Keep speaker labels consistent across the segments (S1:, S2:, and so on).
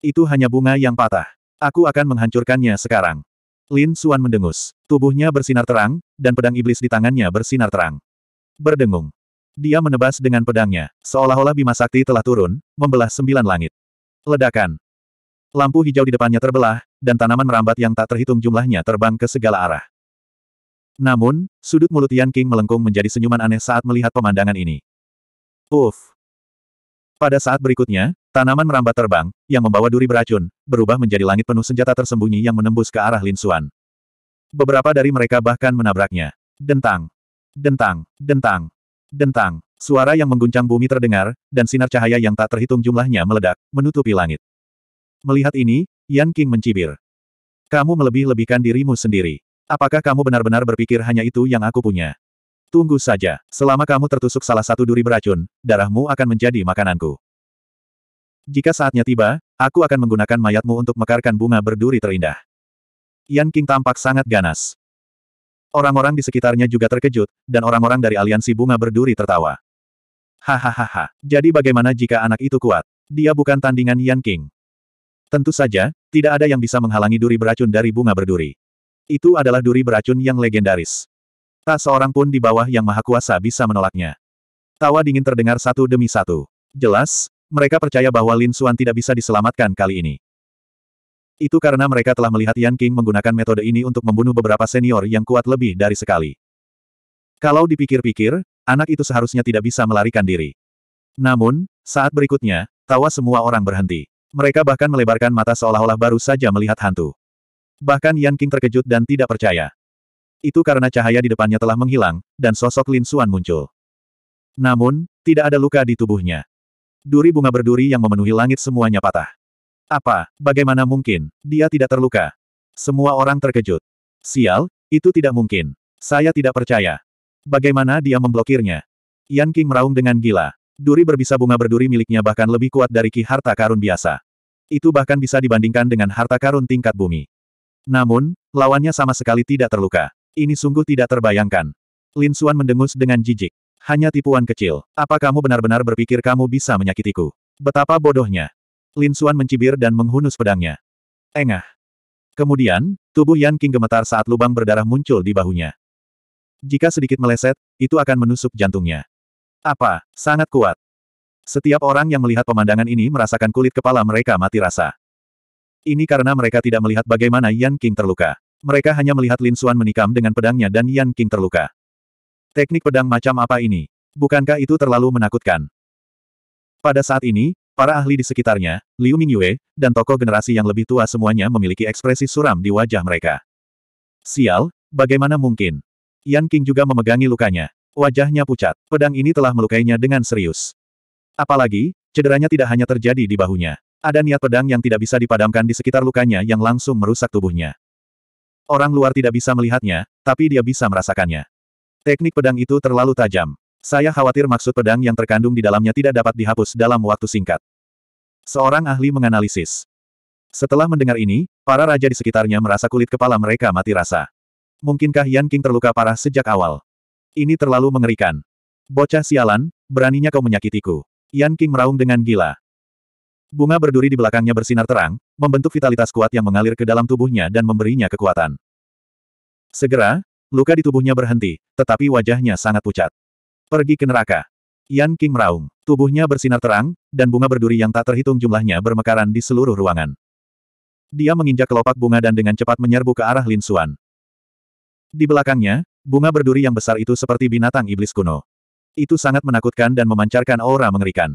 S1: Itu hanya bunga yang patah. Aku akan menghancurkannya sekarang. Lin Suan mendengus. Tubuhnya bersinar terang, dan pedang iblis di tangannya bersinar terang. Berdengung. Dia menebas dengan pedangnya, seolah-olah Bima Sakti telah turun, membelah sembilan langit. Ledakan. Lampu hijau di depannya terbelah, dan tanaman merambat yang tak terhitung jumlahnya terbang ke segala arah. Namun, sudut mulut Yan King melengkung menjadi senyuman aneh saat melihat pemandangan ini. Uff, pada saat berikutnya, tanaman merambat terbang, yang membawa duri beracun, berubah menjadi langit penuh senjata tersembunyi yang menembus ke arah Lin Xuan. Beberapa dari mereka bahkan menabraknya. Dentang. Dentang. Dentang. Dentang. Suara yang mengguncang bumi terdengar, dan sinar cahaya yang tak terhitung jumlahnya meledak, menutupi langit. Melihat ini, Yan King mencibir. Kamu melebih-lebihkan dirimu sendiri. Apakah kamu benar-benar berpikir hanya itu yang aku punya? Tunggu saja, selama kamu tertusuk salah satu duri beracun, darahmu akan menjadi makananku. Jika saatnya tiba, aku akan menggunakan mayatmu untuk mekarkan bunga berduri terindah. Yan King tampak sangat ganas. Orang-orang di sekitarnya juga terkejut, dan orang-orang dari aliansi bunga berduri tertawa. Hahaha, jadi bagaimana jika anak itu kuat? Dia bukan tandingan Yan King. Tentu saja, tidak ada yang bisa menghalangi duri beracun dari bunga berduri. Itu adalah duri beracun yang legendaris. Tak seorang pun di bawah Yang Maha Kuasa bisa menolaknya. Tawa dingin terdengar satu demi satu. Jelas, mereka percaya bahwa Lin Xuan tidak bisa diselamatkan kali ini. Itu karena mereka telah melihat Yan King menggunakan metode ini untuk membunuh beberapa senior yang kuat lebih dari sekali. Kalau dipikir-pikir, anak itu seharusnya tidak bisa melarikan diri. Namun, saat berikutnya, tawa semua orang berhenti. Mereka bahkan melebarkan mata seolah-olah baru saja melihat hantu. Bahkan Yan King terkejut dan tidak percaya. Itu karena cahaya di depannya telah menghilang, dan sosok Lin Suan muncul. Namun, tidak ada luka di tubuhnya. Duri bunga berduri yang memenuhi langit semuanya patah. Apa, bagaimana mungkin, dia tidak terluka? Semua orang terkejut. Sial, itu tidak mungkin. Saya tidak percaya. Bagaimana dia memblokirnya? Yan King meraung dengan gila. Duri berbisa bunga berduri miliknya bahkan lebih kuat dari ki harta karun biasa. Itu bahkan bisa dibandingkan dengan harta karun tingkat bumi. Namun, lawannya sama sekali tidak terluka. Ini sungguh tidak terbayangkan. Lin Xuan mendengus dengan jijik. Hanya tipuan kecil. Apa kamu benar-benar berpikir kamu bisa menyakitiku? Betapa bodohnya. Lin Xuan mencibir dan menghunus pedangnya. Engah. Kemudian, tubuh Yan King gemetar saat lubang berdarah muncul di bahunya. Jika sedikit meleset, itu akan menusuk jantungnya. Apa? Sangat kuat. Setiap orang yang melihat pemandangan ini merasakan kulit kepala mereka mati rasa. Ini karena mereka tidak melihat bagaimana Yan King terluka. Mereka hanya melihat Lin Xuan menikam dengan pedangnya dan Yan King terluka. Teknik pedang macam apa ini? Bukankah itu terlalu menakutkan? Pada saat ini, para ahli di sekitarnya, Liu Mingyue, dan tokoh generasi yang lebih tua semuanya memiliki ekspresi suram di wajah mereka. Sial, bagaimana mungkin? Yan King juga memegangi lukanya. Wajahnya pucat. Pedang ini telah melukainya dengan serius. Apalagi, cederanya tidak hanya terjadi di bahunya. Ada niat pedang yang tidak bisa dipadamkan di sekitar lukanya yang langsung merusak tubuhnya. Orang luar tidak bisa melihatnya, tapi dia bisa merasakannya. Teknik pedang itu terlalu tajam. Saya khawatir maksud pedang yang terkandung di dalamnya tidak dapat dihapus dalam waktu singkat. Seorang ahli menganalisis. Setelah mendengar ini, para raja di sekitarnya merasa kulit kepala mereka mati rasa. Mungkinkah Yan King terluka parah sejak awal? Ini terlalu mengerikan. Bocah sialan, beraninya kau menyakitiku. Yan King meraung dengan gila. Bunga berduri di belakangnya bersinar terang, membentuk vitalitas kuat yang mengalir ke dalam tubuhnya dan memberinya kekuatan. Segera, luka di tubuhnya berhenti, tetapi wajahnya sangat pucat. Pergi ke neraka. Yan King meraung. Tubuhnya bersinar terang, dan bunga berduri yang tak terhitung jumlahnya bermekaran di seluruh ruangan. Dia menginjak kelopak bunga dan dengan cepat menyerbu ke arah Lin Xuan. Di belakangnya, bunga berduri yang besar itu seperti binatang iblis kuno. Itu sangat menakutkan dan memancarkan aura mengerikan.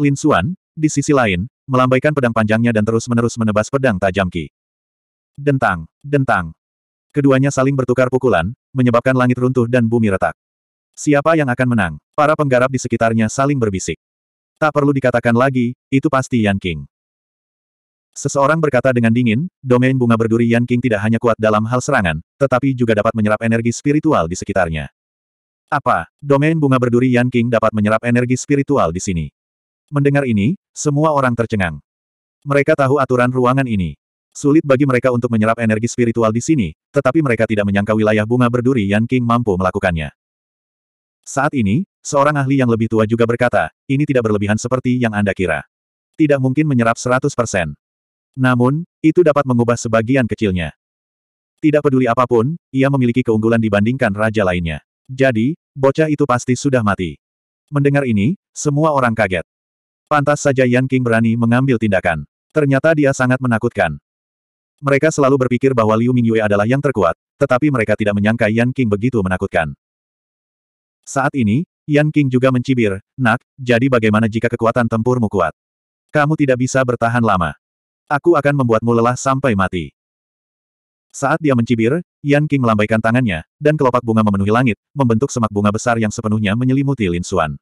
S1: Lin Xuan, di sisi lain, melambaikan pedang panjangnya dan terus-menerus menebas pedang tajam Ki. Dentang, dentang. Keduanya saling bertukar pukulan, menyebabkan langit runtuh dan bumi retak. Siapa yang akan menang? Para penggarap di sekitarnya saling berbisik. Tak perlu dikatakan lagi, itu pasti Yan King. Seseorang berkata dengan dingin, domain bunga berduri Yan King tidak hanya kuat dalam hal serangan, tetapi juga dapat menyerap energi spiritual di sekitarnya. Apa? Domain bunga berduri Yan King dapat menyerap energi spiritual di sini. Mendengar ini, semua orang tercengang. Mereka tahu aturan ruangan ini. Sulit bagi mereka untuk menyerap energi spiritual di sini, tetapi mereka tidak menyangka wilayah bunga berduri Yan King mampu melakukannya. Saat ini, seorang ahli yang lebih tua juga berkata, ini tidak berlebihan seperti yang Anda kira. Tidak mungkin menyerap 100%. Namun, itu dapat mengubah sebagian kecilnya. Tidak peduli apapun, ia memiliki keunggulan dibandingkan raja lainnya. Jadi, bocah itu pasti sudah mati. Mendengar ini, semua orang kaget. Pantas saja Yan King berani mengambil tindakan. Ternyata dia sangat menakutkan. Mereka selalu berpikir bahwa Liu Mingyue adalah yang terkuat, tetapi mereka tidak menyangka Yan King begitu menakutkan. Saat ini, Yan King juga mencibir, Nak, jadi bagaimana jika kekuatan tempurmu kuat? Kamu tidak bisa bertahan lama. Aku akan membuatmu lelah sampai mati. Saat dia mencibir, Yan King melambaikan tangannya, dan kelopak bunga memenuhi langit, membentuk semak bunga besar yang sepenuhnya menyelimuti Lin Xuan.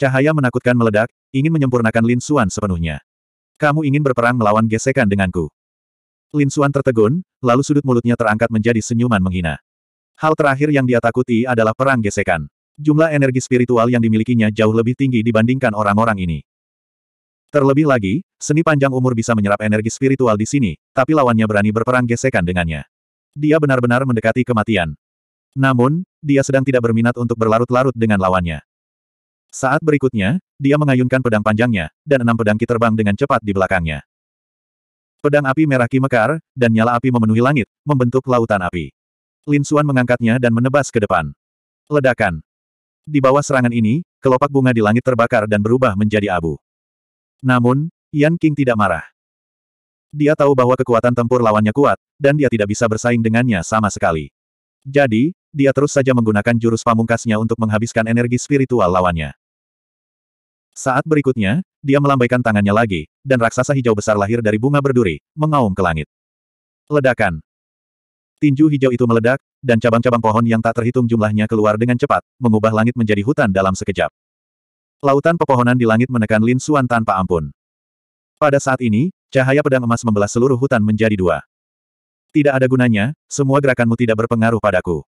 S1: Cahaya menakutkan meledak, ingin menyempurnakan Lin Xuan sepenuhnya. Kamu ingin berperang melawan gesekan denganku. Lin Xuan tertegun, lalu sudut mulutnya terangkat menjadi senyuman menghina. Hal terakhir yang dia takuti adalah perang gesekan. Jumlah energi spiritual yang dimilikinya jauh lebih tinggi dibandingkan orang-orang ini. Terlebih lagi, seni panjang umur bisa menyerap energi spiritual di sini, tapi lawannya berani berperang gesekan dengannya. Dia benar-benar mendekati kematian. Namun, dia sedang tidak berminat untuk berlarut-larut dengan lawannya. Saat berikutnya, dia mengayunkan pedang panjangnya, dan enam pedang ki terbang dengan cepat di belakangnya. Pedang api merah ki mekar, dan nyala api memenuhi langit, membentuk lautan api. Lin Xuan mengangkatnya dan menebas ke depan. Ledakan. Di bawah serangan ini, kelopak bunga di langit terbakar dan berubah menjadi abu. Namun, Yan King tidak marah. Dia tahu bahwa kekuatan tempur lawannya kuat, dan dia tidak bisa bersaing dengannya sama sekali. Jadi, dia terus saja menggunakan jurus pamungkasnya untuk menghabiskan energi spiritual lawannya. Saat berikutnya, dia melambaikan tangannya lagi, dan raksasa hijau besar lahir dari bunga berduri, mengaum ke langit. Ledakan. Tinju hijau itu meledak, dan cabang-cabang pohon yang tak terhitung jumlahnya keluar dengan cepat, mengubah langit menjadi hutan dalam sekejap. Lautan pepohonan di langit menekan Lin Suan tanpa ampun. Pada saat ini, cahaya pedang emas membelah seluruh hutan menjadi dua. Tidak ada gunanya, semua gerakanmu tidak berpengaruh padaku.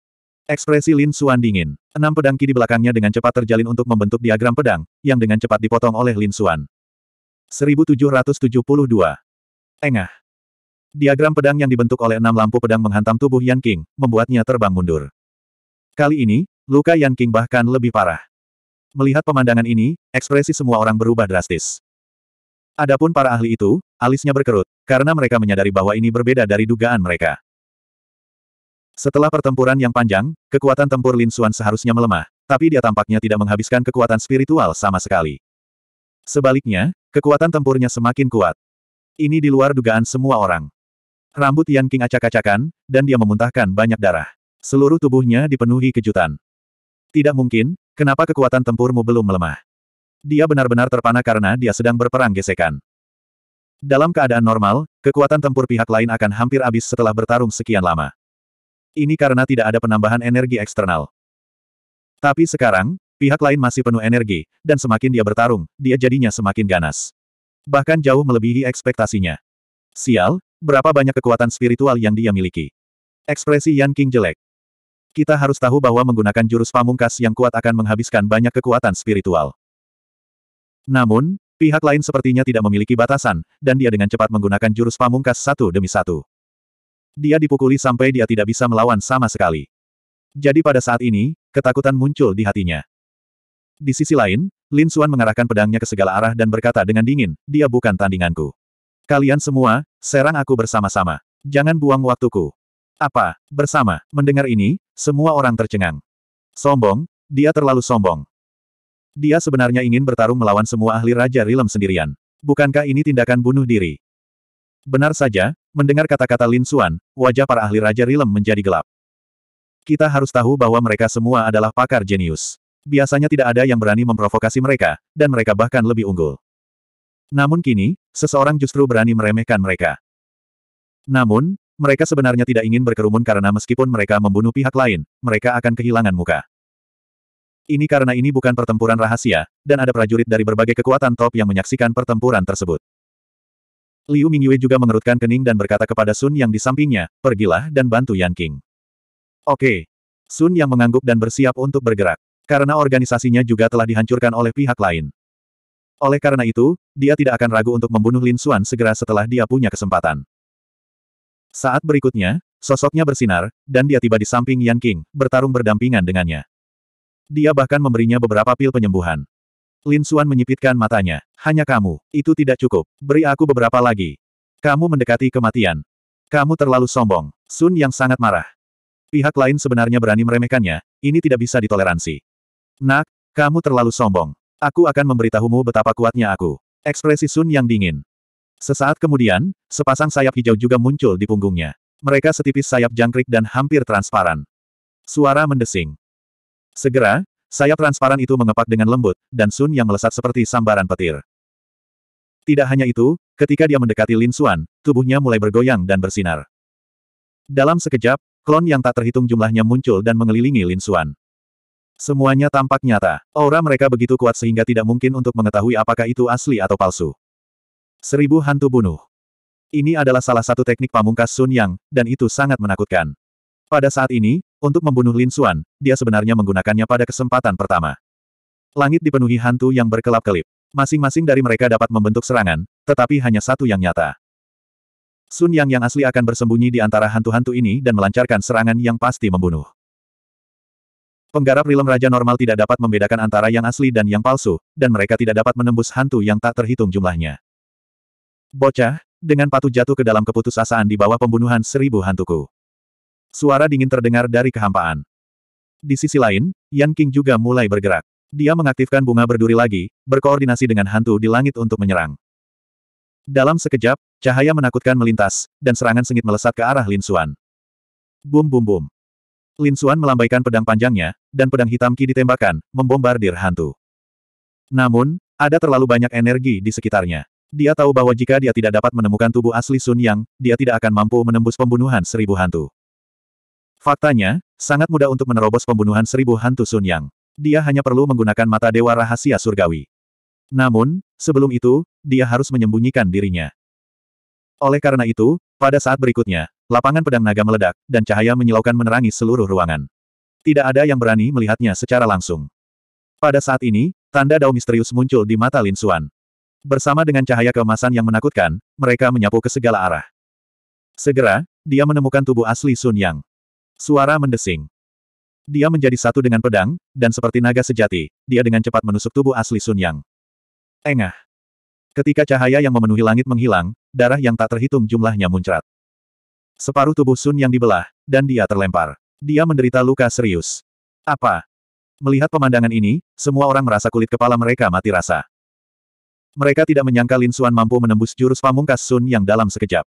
S1: Ekspresi Lin Xuan dingin. Enam pedang ki di belakangnya dengan cepat terjalin untuk membentuk diagram pedang, yang dengan cepat dipotong oleh Lin Xuan. 1772. Engah. Diagram pedang yang dibentuk oleh enam lampu pedang menghantam tubuh Yan King, membuatnya terbang mundur. Kali ini, luka Yan King bahkan lebih parah. Melihat pemandangan ini, ekspresi semua orang berubah drastis. Adapun para ahli itu, alisnya berkerut, karena mereka menyadari bahwa ini berbeda dari dugaan mereka. Setelah pertempuran yang panjang, kekuatan tempur Lin Xuan seharusnya melemah, tapi dia tampaknya tidak menghabiskan kekuatan spiritual sama sekali. Sebaliknya, kekuatan tempurnya semakin kuat. Ini di luar dugaan semua orang. Rambut Yan King acak-acakan, dan dia memuntahkan banyak darah. Seluruh tubuhnya dipenuhi kejutan. Tidak mungkin, kenapa kekuatan tempurmu belum melemah? Dia benar-benar terpana karena dia sedang berperang gesekan. Dalam keadaan normal, kekuatan tempur pihak lain akan hampir habis setelah bertarung sekian lama. Ini karena tidak ada penambahan energi eksternal. Tapi sekarang, pihak lain masih penuh energi, dan semakin dia bertarung, dia jadinya semakin ganas. Bahkan jauh melebihi ekspektasinya. Sial, berapa banyak kekuatan spiritual yang dia miliki. Ekspresi Yan King jelek. Kita harus tahu bahwa menggunakan jurus pamungkas yang kuat akan menghabiskan banyak kekuatan spiritual. Namun, pihak lain sepertinya tidak memiliki batasan, dan dia dengan cepat menggunakan jurus pamungkas satu demi satu. Dia dipukuli sampai dia tidak bisa melawan sama sekali. Jadi pada saat ini, ketakutan muncul di hatinya. Di sisi lain, Lin Xuan mengarahkan pedangnya ke segala arah dan berkata dengan dingin, dia bukan tandinganku. Kalian semua, serang aku bersama-sama. Jangan buang waktuku. Apa, bersama, mendengar ini, semua orang tercengang. Sombong, dia terlalu sombong. Dia sebenarnya ingin bertarung melawan semua ahli Raja Rilem sendirian. Bukankah ini tindakan bunuh diri? Benar saja, mendengar kata-kata Lin Xuan, wajah para ahli Raja Rilem menjadi gelap. Kita harus tahu bahwa mereka semua adalah pakar jenius. Biasanya tidak ada yang berani memprovokasi mereka, dan mereka bahkan lebih unggul. Namun kini, seseorang justru berani meremehkan mereka. Namun, mereka sebenarnya tidak ingin berkerumun karena meskipun mereka membunuh pihak lain, mereka akan kehilangan muka. Ini karena ini bukan pertempuran rahasia, dan ada prajurit dari berbagai kekuatan top yang menyaksikan pertempuran tersebut. Liu Mingyue juga mengerutkan kening dan berkata kepada Sun yang di sampingnya, pergilah dan bantu Yan King. Oke. Sun yang mengangguk dan bersiap untuk bergerak. Karena organisasinya juga telah dihancurkan oleh pihak lain. Oleh karena itu, dia tidak akan ragu untuk membunuh Lin Xuan segera setelah dia punya kesempatan. Saat berikutnya, sosoknya bersinar, dan dia tiba di samping Yan King, bertarung berdampingan dengannya. Dia bahkan memberinya beberapa pil penyembuhan. Lin Suan menyipitkan matanya. Hanya kamu. Itu tidak cukup. Beri aku beberapa lagi. Kamu mendekati kematian. Kamu terlalu sombong. Sun yang sangat marah. Pihak lain sebenarnya berani meremehkannya. Ini tidak bisa ditoleransi. Nak, kamu terlalu sombong. Aku akan memberitahumu betapa kuatnya aku. Ekspresi Sun yang dingin. Sesaat kemudian, sepasang sayap hijau juga muncul di punggungnya. Mereka setipis sayap jangkrik dan hampir transparan. Suara mendesing. Segera, Sayap transparan itu mengepak dengan lembut, dan Sun yang melesat seperti sambaran petir. Tidak hanya itu, ketika dia mendekati Lin Xuan, tubuhnya mulai bergoyang dan bersinar. Dalam sekejap, klon yang tak terhitung jumlahnya muncul dan mengelilingi Lin Xuan. Semuanya tampak nyata. Aura mereka begitu kuat sehingga tidak mungkin untuk mengetahui apakah itu asli atau palsu. Seribu hantu bunuh. Ini adalah salah satu teknik pamungkas Sun Yang, dan itu sangat menakutkan. Pada saat ini, untuk membunuh Lin Xuan, dia sebenarnya menggunakannya pada kesempatan pertama. Langit dipenuhi hantu yang berkelap-kelip. Masing-masing dari mereka dapat membentuk serangan, tetapi hanya satu yang nyata. Sun Yang yang asli akan bersembunyi di antara hantu-hantu ini dan melancarkan serangan yang pasti membunuh. Penggarap rilem Raja Normal tidak dapat membedakan antara yang asli dan yang palsu, dan mereka tidak dapat menembus hantu yang tak terhitung jumlahnya. Bocah, dengan patuh jatuh ke dalam keputusasaan di bawah pembunuhan seribu hantuku. Suara dingin terdengar dari kehampaan. Di sisi lain, Yan King juga mulai bergerak. Dia mengaktifkan bunga berduri lagi, berkoordinasi dengan hantu di langit untuk menyerang. Dalam sekejap, cahaya menakutkan melintas, dan serangan sengit melesat ke arah Lin Xuan. Bum bum bum. Lin Xuan melambaikan pedang panjangnya, dan pedang hitam Ki ditembakkan, membombardir hantu. Namun, ada terlalu banyak energi di sekitarnya. Dia tahu bahwa jika dia tidak dapat menemukan tubuh asli Sun Yang, dia tidak akan mampu menembus pembunuhan seribu hantu. Faktanya, sangat mudah untuk menerobos pembunuhan seribu hantu Sun Yang. Dia hanya perlu menggunakan mata dewa rahasia surgawi. Namun, sebelum itu, dia harus menyembunyikan dirinya. Oleh karena itu, pada saat berikutnya, lapangan pedang naga meledak, dan cahaya menyilaukan menerangi seluruh ruangan. Tidak ada yang berani melihatnya secara langsung. Pada saat ini, tanda dao misterius muncul di mata Lin Xuan. Bersama dengan cahaya keemasan yang menakutkan, mereka menyapu ke segala arah. Segera, dia menemukan tubuh asli Sun Yang. Suara mendesing. Dia menjadi satu dengan pedang, dan seperti naga sejati, dia dengan cepat menusuk tubuh asli Sun Yang. Engah. Ketika cahaya yang memenuhi langit menghilang, darah yang tak terhitung jumlahnya muncrat. Separuh tubuh Sun Yang dibelah, dan dia terlempar. Dia menderita luka serius. Apa? Melihat pemandangan ini, semua orang merasa kulit kepala mereka mati rasa. Mereka tidak menyangka Lin Xuan mampu menembus jurus pamungkas Sun Yang dalam sekejap.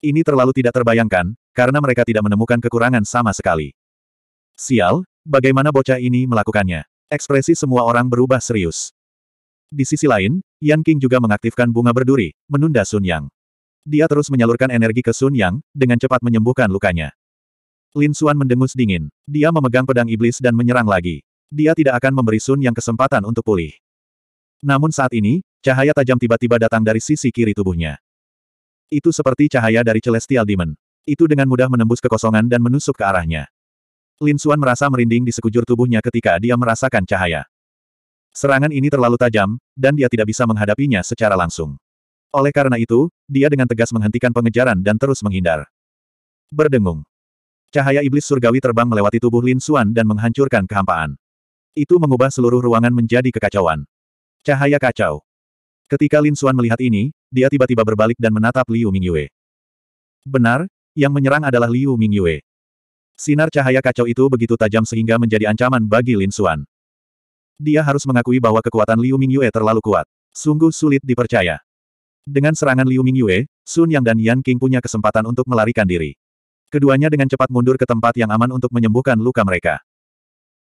S1: Ini terlalu tidak terbayangkan, karena mereka tidak menemukan kekurangan sama sekali. Sial, bagaimana bocah ini melakukannya? Ekspresi semua orang berubah serius. Di sisi lain, Yan King juga mengaktifkan bunga berduri, menunda Sun Yang. Dia terus menyalurkan energi ke Sun Yang, dengan cepat menyembuhkan lukanya. Lin Xuan mendengus dingin. Dia memegang pedang iblis dan menyerang lagi. Dia tidak akan memberi Sun Yang kesempatan untuk pulih. Namun saat ini, cahaya tajam tiba-tiba datang dari sisi kiri tubuhnya. Itu seperti cahaya dari Celestial Demon. Itu dengan mudah menembus kekosongan dan menusuk ke arahnya. Lin Xuan merasa merinding di sekujur tubuhnya ketika dia merasakan cahaya. Serangan ini terlalu tajam, dan dia tidak bisa menghadapinya secara langsung. Oleh karena itu, dia dengan tegas menghentikan pengejaran dan terus menghindar. Berdengung. Cahaya iblis surgawi terbang melewati tubuh Lin Xuan dan menghancurkan kehampaan. Itu mengubah seluruh ruangan menjadi kekacauan. Cahaya kacau. Ketika Lin Xuan melihat ini, dia tiba-tiba berbalik dan menatap Liu Mingyue. Benar, yang menyerang adalah Liu Mingyue. Sinar cahaya kacau itu begitu tajam sehingga menjadi ancaman bagi Lin Xuan. Dia harus mengakui bahwa kekuatan Liu Mingyue terlalu kuat. Sungguh sulit dipercaya. Dengan serangan Liu Mingyue, Sun Yang dan Yan King punya kesempatan untuk melarikan diri. Keduanya dengan cepat mundur ke tempat yang aman untuk menyembuhkan luka mereka.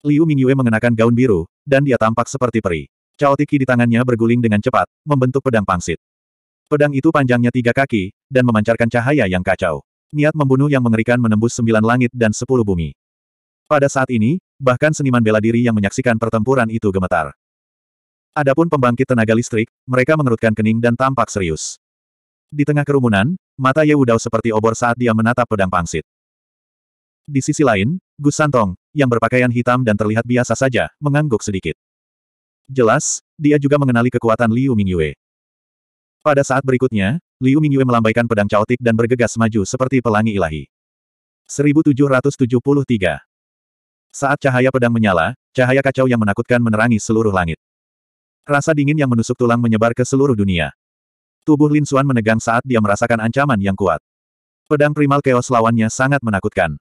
S1: Liu Mingyue mengenakan gaun biru, dan dia tampak seperti peri. Cao Tiki di tangannya berguling dengan cepat, membentuk pedang pangsit. Pedang itu panjangnya tiga kaki, dan memancarkan cahaya yang kacau. Niat membunuh yang mengerikan menembus sembilan langit dan sepuluh bumi. Pada saat ini, bahkan seniman bela diri yang menyaksikan pertempuran itu gemetar. Adapun pembangkit tenaga listrik, mereka mengerutkan kening dan tampak serius. Di tengah kerumunan, mata Ye Wudao seperti obor saat dia menatap pedang pangsit. Di sisi lain, Gus Santong, yang berpakaian hitam dan terlihat biasa saja, mengangguk sedikit. Jelas, dia juga mengenali kekuatan Liu Mingyue. Pada saat berikutnya, Liu Mingyue melambaikan pedang caotik dan bergegas maju seperti pelangi ilahi. 1773 Saat cahaya pedang menyala, cahaya kacau yang menakutkan menerangi seluruh langit. Rasa dingin yang menusuk tulang menyebar ke seluruh dunia. Tubuh Lin Xuan menegang saat dia merasakan ancaman yang kuat. Pedang primal chaos lawannya sangat menakutkan.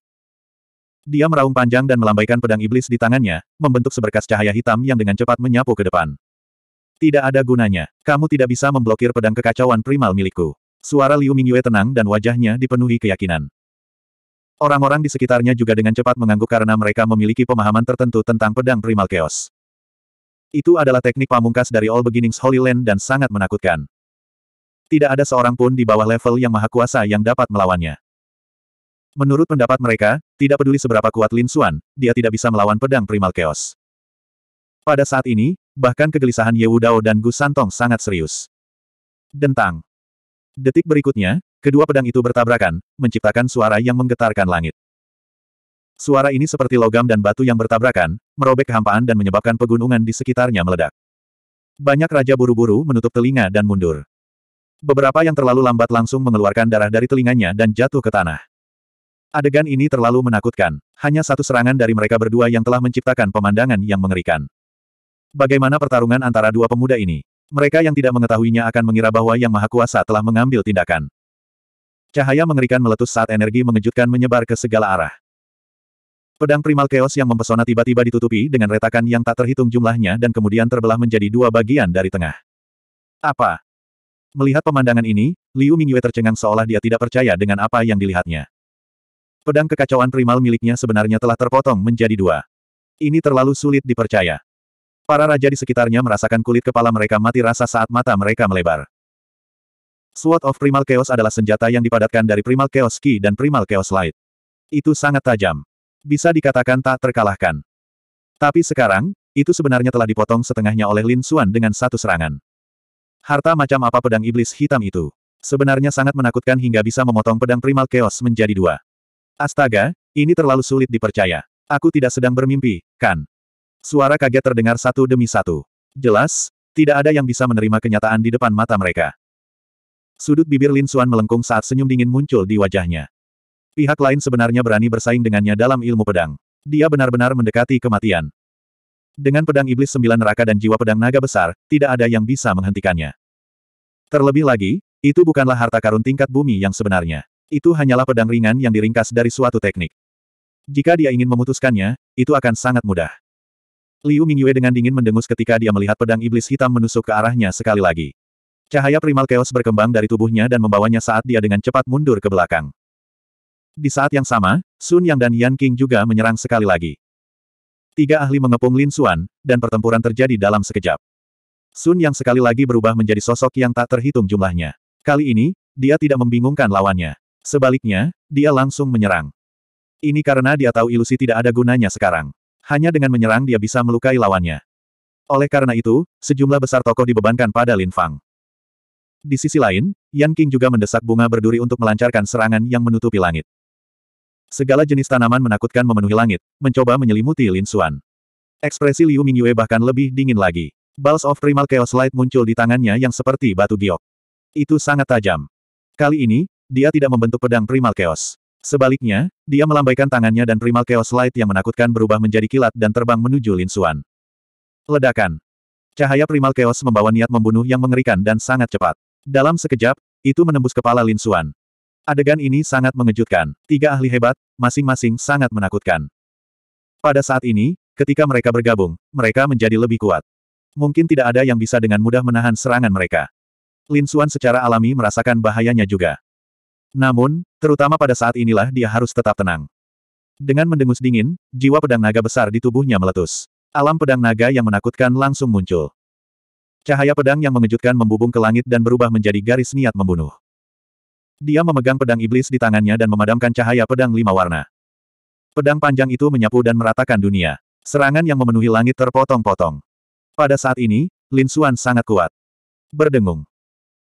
S1: Dia meraung panjang dan melambaikan pedang iblis di tangannya, membentuk seberkas cahaya hitam yang dengan cepat menyapu ke depan. Tidak ada gunanya. Kamu tidak bisa memblokir pedang kekacauan primal milikku. Suara Liu Mingyue tenang dan wajahnya dipenuhi keyakinan. Orang-orang di sekitarnya juga dengan cepat mengangguk karena mereka memiliki pemahaman tertentu tentang pedang primal chaos. Itu adalah teknik pamungkas dari All Beginnings Holy Land dan sangat menakutkan. Tidak ada seorang pun di bawah level yang maha kuasa yang dapat melawannya. Menurut pendapat mereka, tidak peduli seberapa kuat Lin Xuan, dia tidak bisa melawan pedang primal chaos. Pada saat ini, bahkan kegelisahan Ye Wudao dan Gu Santong sangat serius. Dentang. Detik berikutnya, kedua pedang itu bertabrakan, menciptakan suara yang menggetarkan langit. Suara ini seperti logam dan batu yang bertabrakan, merobek kehampaan dan menyebabkan pegunungan di sekitarnya meledak. Banyak raja buru-buru menutup telinga dan mundur. Beberapa yang terlalu lambat langsung mengeluarkan darah dari telinganya dan jatuh ke tanah. Adegan ini terlalu menakutkan. Hanya satu serangan dari mereka berdua yang telah menciptakan pemandangan yang mengerikan. Bagaimana pertarungan antara dua pemuda ini? Mereka yang tidak mengetahuinya akan mengira bahwa Yang Maha Kuasa telah mengambil tindakan. Cahaya mengerikan meletus saat energi mengejutkan menyebar ke segala arah. Pedang primal chaos yang mempesona tiba-tiba ditutupi dengan retakan yang tak terhitung jumlahnya dan kemudian terbelah menjadi dua bagian dari tengah. Apa? Melihat pemandangan ini, Liu Mingyue tercengang seolah dia tidak percaya dengan apa yang dilihatnya. Pedang kekacauan primal miliknya sebenarnya telah terpotong menjadi dua. Ini terlalu sulit dipercaya. Para raja di sekitarnya merasakan kulit kepala mereka mati rasa saat mata mereka melebar. Sword of Primal Chaos adalah senjata yang dipadatkan dari Primal Chaos Ki dan Primal Chaos Light. Itu sangat tajam. Bisa dikatakan tak terkalahkan. Tapi sekarang, itu sebenarnya telah dipotong setengahnya oleh Lin Xuan dengan satu serangan. Harta macam apa pedang iblis hitam itu? Sebenarnya sangat menakutkan hingga bisa memotong pedang primal chaos menjadi dua. Astaga, ini terlalu sulit dipercaya. Aku tidak sedang bermimpi, kan? Suara kaget terdengar satu demi satu. Jelas, tidak ada yang bisa menerima kenyataan di depan mata mereka. Sudut bibir Lin Suan melengkung saat senyum dingin muncul di wajahnya. Pihak lain sebenarnya berani bersaing dengannya dalam ilmu pedang. Dia benar-benar mendekati kematian. Dengan pedang iblis sembilan neraka dan jiwa pedang naga besar, tidak ada yang bisa menghentikannya. Terlebih lagi, itu bukanlah harta karun tingkat bumi yang sebenarnya. Itu hanyalah pedang ringan yang diringkas dari suatu teknik. Jika dia ingin memutuskannya, itu akan sangat mudah. Liu Mingyue dengan dingin mendengus ketika dia melihat pedang iblis hitam menusuk ke arahnya sekali lagi. Cahaya primal chaos berkembang dari tubuhnya dan membawanya saat dia dengan cepat mundur ke belakang. Di saat yang sama, Sun Yang dan Yan King juga menyerang sekali lagi. Tiga ahli mengepung Lin Xuan, dan pertempuran terjadi dalam sekejap. Sun Yang sekali lagi berubah menjadi sosok yang tak terhitung jumlahnya. Kali ini, dia tidak membingungkan lawannya. Sebaliknya, dia langsung menyerang. Ini karena dia tahu ilusi tidak ada gunanya sekarang. Hanya dengan menyerang dia bisa melukai lawannya. Oleh karena itu, sejumlah besar tokoh dibebankan pada Lin Fang. Di sisi lain, Yan King juga mendesak bunga berduri untuk melancarkan serangan yang menutupi langit. Segala jenis tanaman menakutkan memenuhi langit, mencoba menyelimuti Lin Xuan. Ekspresi Liu Mingyue bahkan lebih dingin lagi. Balls of Primal Chaos Light muncul di tangannya yang seperti batu giok. Itu sangat tajam. Kali ini, dia tidak membentuk pedang Primal Chaos. Sebaliknya, dia melambaikan tangannya dan primal chaos light yang menakutkan berubah menjadi kilat dan terbang menuju Lin Xuan. Ledakan. Cahaya primal chaos membawa niat membunuh yang mengerikan dan sangat cepat. Dalam sekejap, itu menembus kepala Lin Xuan. Adegan ini sangat mengejutkan. Tiga ahli hebat, masing-masing sangat menakutkan. Pada saat ini, ketika mereka bergabung, mereka menjadi lebih kuat. Mungkin tidak ada yang bisa dengan mudah menahan serangan mereka. Lin Xuan secara alami merasakan bahayanya juga. Namun, terutama pada saat inilah dia harus tetap tenang. Dengan mendengus dingin, jiwa pedang naga besar di tubuhnya meletus. Alam pedang naga yang menakutkan langsung muncul. Cahaya pedang yang mengejutkan membubung ke langit dan berubah menjadi garis niat membunuh. Dia memegang pedang iblis di tangannya dan memadamkan cahaya pedang lima warna. Pedang panjang itu menyapu dan meratakan dunia. Serangan yang memenuhi langit terpotong-potong. Pada saat ini, Lin Xuan sangat kuat. Berdengung.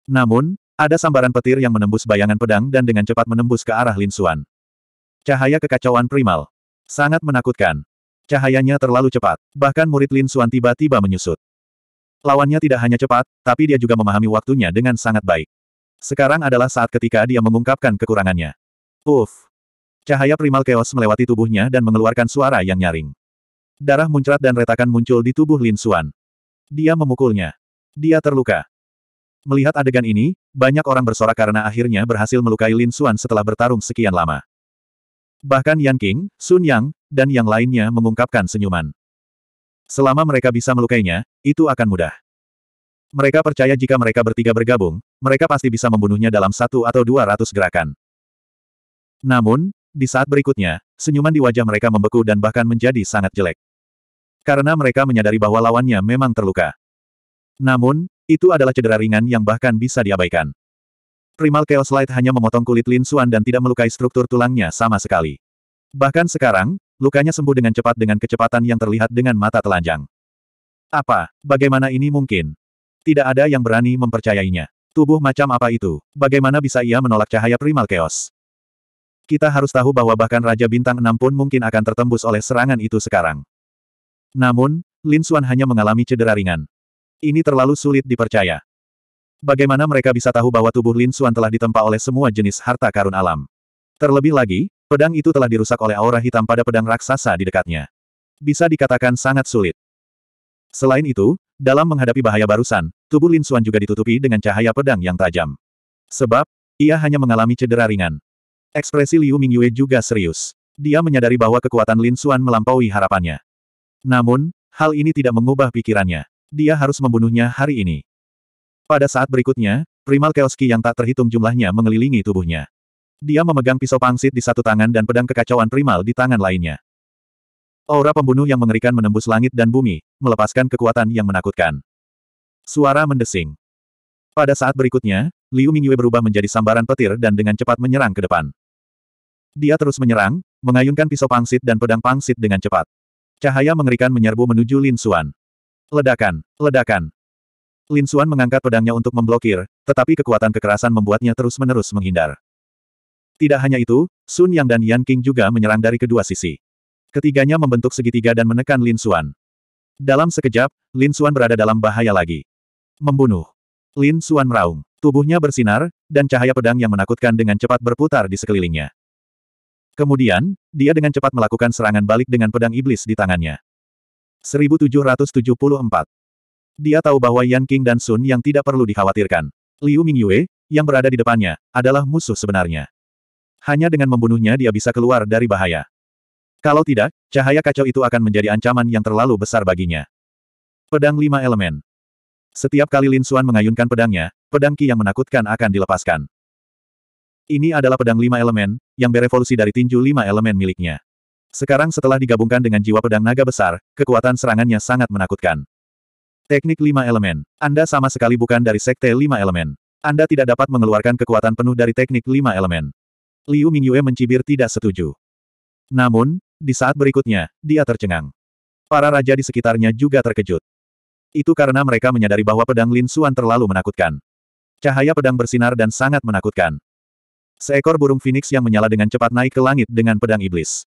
S1: Namun, ada sambaran petir yang menembus bayangan pedang dan dengan cepat menembus ke arah Lin Suan. Cahaya kekacauan primal. Sangat menakutkan. Cahayanya terlalu cepat, bahkan murid Lin Suan tiba-tiba menyusut. Lawannya tidak hanya cepat, tapi dia juga memahami waktunya dengan sangat baik. Sekarang adalah saat ketika dia mengungkapkan kekurangannya. Uff! Cahaya primal keos melewati tubuhnya dan mengeluarkan suara yang nyaring. Darah muncrat dan retakan muncul di tubuh Lin Suan. Dia memukulnya. Dia terluka. Melihat adegan ini, banyak orang bersorak karena akhirnya berhasil melukai Lin Xuan setelah bertarung sekian lama. Bahkan Yan King, Sun Yang, dan yang lainnya mengungkapkan senyuman. Selama mereka bisa melukainya, itu akan mudah. Mereka percaya jika mereka bertiga bergabung, mereka pasti bisa membunuhnya dalam satu atau dua ratus gerakan. Namun, di saat berikutnya, senyuman di wajah mereka membeku dan bahkan menjadi sangat jelek. Karena mereka menyadari bahwa lawannya memang terluka. Namun, itu adalah cedera ringan yang bahkan bisa diabaikan. Primal Chaos Light hanya memotong kulit Lin Xuan dan tidak melukai struktur tulangnya sama sekali. Bahkan sekarang, lukanya sembuh dengan cepat dengan kecepatan yang terlihat dengan mata telanjang. Apa? Bagaimana ini mungkin? Tidak ada yang berani mempercayainya. Tubuh macam apa itu? Bagaimana bisa ia menolak cahaya Primal Chaos? Kita harus tahu bahwa bahkan Raja Bintang 6 pun mungkin akan tertembus oleh serangan itu sekarang. Namun, Lin Xuan hanya mengalami cedera ringan. Ini terlalu sulit dipercaya. Bagaimana mereka bisa tahu bahwa tubuh Lin Xuan telah ditempa oleh semua jenis harta karun alam? Terlebih lagi, pedang itu telah dirusak oleh aura hitam pada pedang raksasa di dekatnya. Bisa dikatakan sangat sulit. Selain itu, dalam menghadapi bahaya barusan, tubuh Lin Xuan juga ditutupi dengan cahaya pedang yang tajam. Sebab, ia hanya mengalami cedera ringan. Ekspresi Liu Mingyue juga serius. Dia menyadari bahwa kekuatan Lin Xuan melampaui harapannya. Namun, hal ini tidak mengubah pikirannya dia harus membunuhnya hari ini. Pada saat berikutnya, primal keoski yang tak terhitung jumlahnya mengelilingi tubuhnya. Dia memegang pisau pangsit di satu tangan dan pedang kekacauan primal di tangan lainnya. Aura pembunuh yang mengerikan menembus langit dan bumi, melepaskan kekuatan yang menakutkan. Suara mendesing. Pada saat berikutnya, Liu Mingyue berubah menjadi sambaran petir dan dengan cepat menyerang ke depan. Dia terus menyerang, mengayunkan pisau pangsit dan pedang pangsit dengan cepat. Cahaya mengerikan menyerbu menuju Lin Xuan. Ledakan! Ledakan! Lin Xuan mengangkat pedangnya untuk memblokir, tetapi kekuatan kekerasan membuatnya terus-menerus menghindar. Tidak hanya itu, Sun Yang dan Yan King juga menyerang dari kedua sisi. Ketiganya membentuk segitiga dan menekan Lin Xuan. Dalam sekejap, Lin Xuan berada dalam bahaya lagi. Membunuh. Lin Xuan meraung. Tubuhnya bersinar, dan cahaya pedang yang menakutkan dengan cepat berputar di sekelilingnya. Kemudian, dia dengan cepat melakukan serangan balik dengan pedang iblis di tangannya. 1774. Dia tahu bahwa Yan King dan Sun yang tidak perlu dikhawatirkan. Liu Mingyue, yang berada di depannya, adalah musuh sebenarnya. Hanya dengan membunuhnya dia bisa keluar dari bahaya. Kalau tidak, cahaya kacau itu akan menjadi ancaman yang terlalu besar baginya. Pedang lima elemen. Setiap kali Lin Xuan mengayunkan pedangnya, pedang Qi yang menakutkan akan dilepaskan. Ini adalah pedang lima elemen, yang berevolusi dari tinju lima elemen miliknya. Sekarang setelah digabungkan dengan jiwa pedang naga besar, kekuatan serangannya sangat menakutkan. Teknik lima elemen. Anda sama sekali bukan dari sekte lima elemen. Anda tidak dapat mengeluarkan kekuatan penuh dari teknik lima elemen. Liu Mingyue mencibir tidak setuju. Namun, di saat berikutnya, dia tercengang. Para raja di sekitarnya juga terkejut. Itu karena mereka menyadari bahwa pedang Lin Xuan terlalu menakutkan. Cahaya pedang bersinar dan sangat menakutkan. Seekor burung phoenix yang menyala dengan cepat naik ke langit dengan pedang iblis.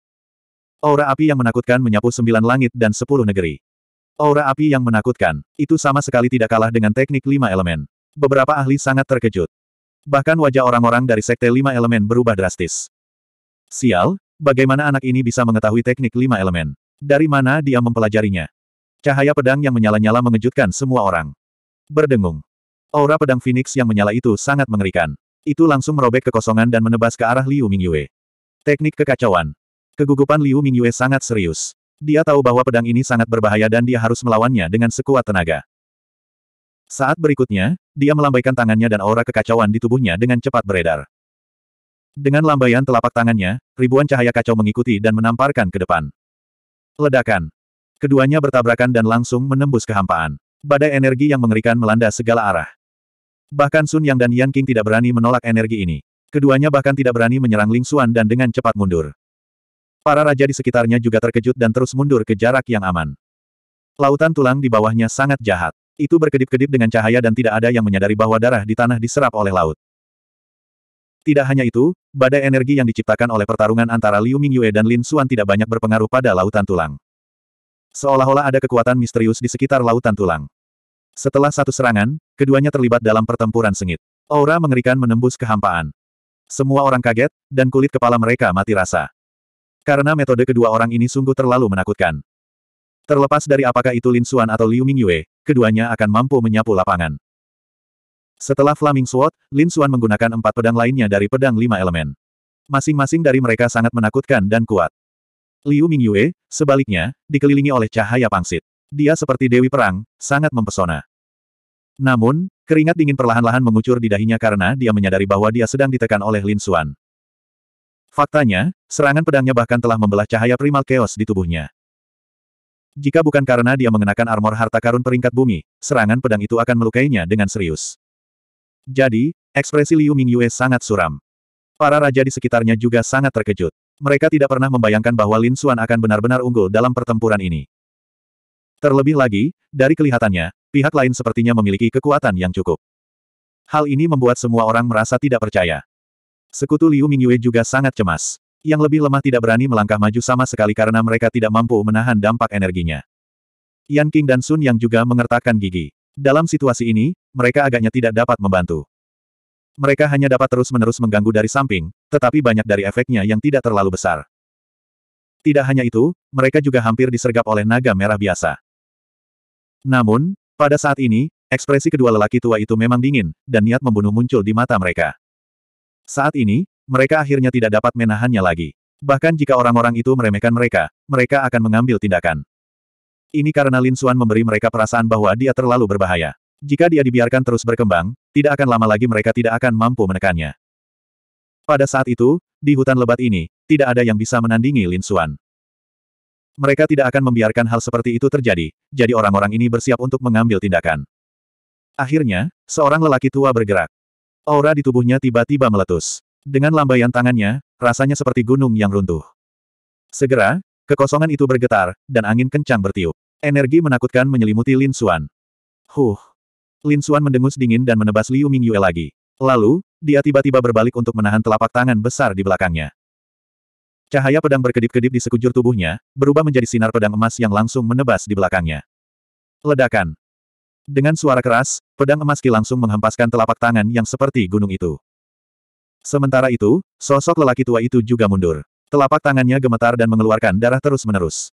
S1: Aura api yang menakutkan menyapu sembilan langit dan sepuluh negeri. Aura api yang menakutkan, itu sama sekali tidak kalah dengan teknik lima elemen. Beberapa ahli sangat terkejut. Bahkan wajah orang-orang dari sekte lima elemen berubah drastis. Sial, bagaimana anak ini bisa mengetahui teknik lima elemen? Dari mana dia mempelajarinya? Cahaya pedang yang menyala-nyala mengejutkan semua orang. Berdengung. Aura pedang Phoenix yang menyala itu sangat mengerikan. Itu langsung merobek kekosongan dan menebas ke arah Liu Mingyue. Teknik kekacauan, Kegugupan Liu Mingyue sangat serius. Dia tahu bahwa pedang ini sangat berbahaya dan dia harus melawannya dengan sekuat tenaga. Saat berikutnya, dia melambaikan tangannya dan aura kekacauan di tubuhnya dengan cepat beredar. Dengan lambaian telapak tangannya, ribuan cahaya kacau mengikuti dan menamparkan ke depan. Ledakan. Keduanya bertabrakan dan langsung menembus kehampaan. Badai energi yang mengerikan melanda segala arah. Bahkan Sun Yang dan Yan King tidak berani menolak energi ini. Keduanya bahkan tidak berani menyerang Ling Xuan dan dengan cepat mundur. Para raja di sekitarnya juga terkejut dan terus mundur ke jarak yang aman. Lautan tulang di bawahnya sangat jahat. Itu berkedip-kedip dengan cahaya dan tidak ada yang menyadari bahwa darah di tanah diserap oleh laut. Tidak hanya itu, badai energi yang diciptakan oleh pertarungan antara Liu Mingyue dan Lin Xuan tidak banyak berpengaruh pada lautan tulang. Seolah-olah ada kekuatan misterius di sekitar lautan tulang. Setelah satu serangan, keduanya terlibat dalam pertempuran sengit. Aura mengerikan menembus kehampaan. Semua orang kaget, dan kulit kepala mereka mati rasa. Karena metode kedua orang ini sungguh terlalu menakutkan. Terlepas dari apakah itu Lin Xuan atau Liu Mingyue, keduanya akan mampu menyapu lapangan. Setelah Flaming Sword, Lin Xuan menggunakan empat pedang lainnya dari pedang lima elemen. Masing-masing dari mereka sangat menakutkan dan kuat. Liu Mingyue, sebaliknya, dikelilingi oleh cahaya pangsit. Dia seperti Dewi Perang, sangat mempesona. Namun, keringat dingin perlahan-lahan mengucur di dahinya karena dia menyadari bahwa dia sedang ditekan oleh Lin Xuan. Faktanya, serangan pedangnya bahkan telah membelah cahaya primal chaos di tubuhnya. Jika bukan karena dia mengenakan armor harta karun peringkat bumi, serangan pedang itu akan melukainya dengan serius. Jadi, ekspresi Liu Mingyue sangat suram. Para raja di sekitarnya juga sangat terkejut. Mereka tidak pernah membayangkan bahwa Lin Xuan akan benar-benar unggul dalam pertempuran ini. Terlebih lagi, dari kelihatannya, pihak lain sepertinya memiliki kekuatan yang cukup. Hal ini membuat semua orang merasa tidak percaya. Sekutu Liu Mingyue juga sangat cemas. Yang lebih lemah tidak berani melangkah maju sama sekali karena mereka tidak mampu menahan dampak energinya. Yan King dan Sun Yang juga mengertakkan gigi. Dalam situasi ini, mereka agaknya tidak dapat membantu. Mereka hanya dapat terus-menerus mengganggu dari samping, tetapi banyak dari efeknya yang tidak terlalu besar. Tidak hanya itu, mereka juga hampir disergap oleh naga merah biasa. Namun, pada saat ini, ekspresi kedua lelaki tua itu memang dingin, dan niat membunuh muncul di mata mereka. Saat ini, mereka akhirnya tidak dapat menahannya lagi. Bahkan jika orang-orang itu meremehkan mereka, mereka akan mengambil tindakan. Ini karena Lin Xuan memberi mereka perasaan bahwa dia terlalu berbahaya. Jika dia dibiarkan terus berkembang, tidak akan lama lagi mereka tidak akan mampu menekannya. Pada saat itu, di hutan lebat ini, tidak ada yang bisa menandingi Lin Xuan. Mereka tidak akan membiarkan hal seperti itu terjadi, jadi orang-orang ini bersiap untuk mengambil tindakan. Akhirnya, seorang lelaki tua bergerak. Aura di tubuhnya tiba-tiba meletus. Dengan lambaian tangannya, rasanya seperti gunung yang runtuh. Segera, kekosongan itu bergetar, dan angin kencang bertiup. Energi menakutkan menyelimuti Lin Xuan. Huh. Lin Xuan mendengus dingin dan menebas Liu Mingyue lagi. Lalu, dia tiba-tiba berbalik untuk menahan telapak tangan besar di belakangnya. Cahaya pedang berkedip-kedip di sekujur tubuhnya, berubah menjadi sinar pedang emas yang langsung menebas di belakangnya. Ledakan. Dengan suara keras, pedang emas Ki langsung menghempaskan telapak tangan yang seperti gunung itu. Sementara itu, sosok lelaki tua itu juga mundur. Telapak tangannya gemetar dan mengeluarkan darah terus-menerus.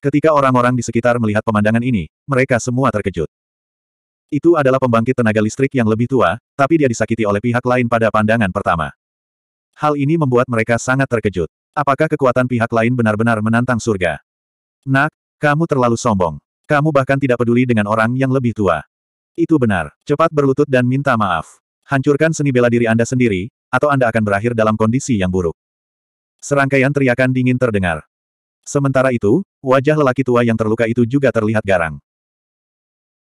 S1: Ketika orang-orang di sekitar melihat pemandangan ini, mereka semua terkejut. Itu adalah pembangkit tenaga listrik yang lebih tua, tapi dia disakiti oleh pihak lain pada pandangan pertama. Hal ini membuat mereka sangat terkejut. Apakah kekuatan pihak lain benar-benar menantang surga? Nak, kamu terlalu sombong. Kamu bahkan tidak peduli dengan orang yang lebih tua. Itu benar. Cepat berlutut dan minta maaf. Hancurkan seni bela diri Anda sendiri, atau Anda akan berakhir dalam kondisi yang buruk. Serangkaian teriakan dingin terdengar. Sementara itu, wajah lelaki tua yang terluka itu juga terlihat garang.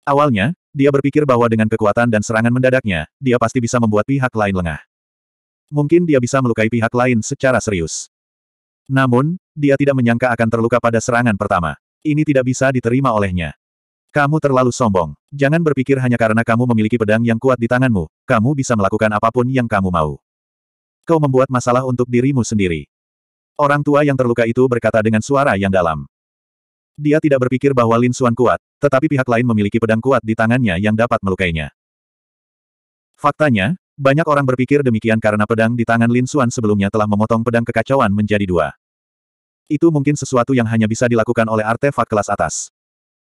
S1: Awalnya, dia berpikir bahwa dengan kekuatan dan serangan mendadaknya, dia pasti bisa membuat pihak lain lengah. Mungkin dia bisa melukai pihak lain secara serius. Namun, dia tidak menyangka akan terluka pada serangan pertama. Ini tidak bisa diterima olehnya. Kamu terlalu sombong. Jangan berpikir hanya karena kamu memiliki pedang yang kuat di tanganmu, kamu bisa melakukan apapun yang kamu mau. Kau membuat masalah untuk dirimu sendiri. Orang tua yang terluka itu berkata dengan suara yang dalam. Dia tidak berpikir bahwa Lin Xuan kuat, tetapi pihak lain memiliki pedang kuat di tangannya yang dapat melukainya. Faktanya, banyak orang berpikir demikian karena pedang di tangan Lin Xuan sebelumnya telah memotong pedang kekacauan menjadi dua. Itu mungkin sesuatu yang hanya bisa dilakukan oleh artefak kelas atas.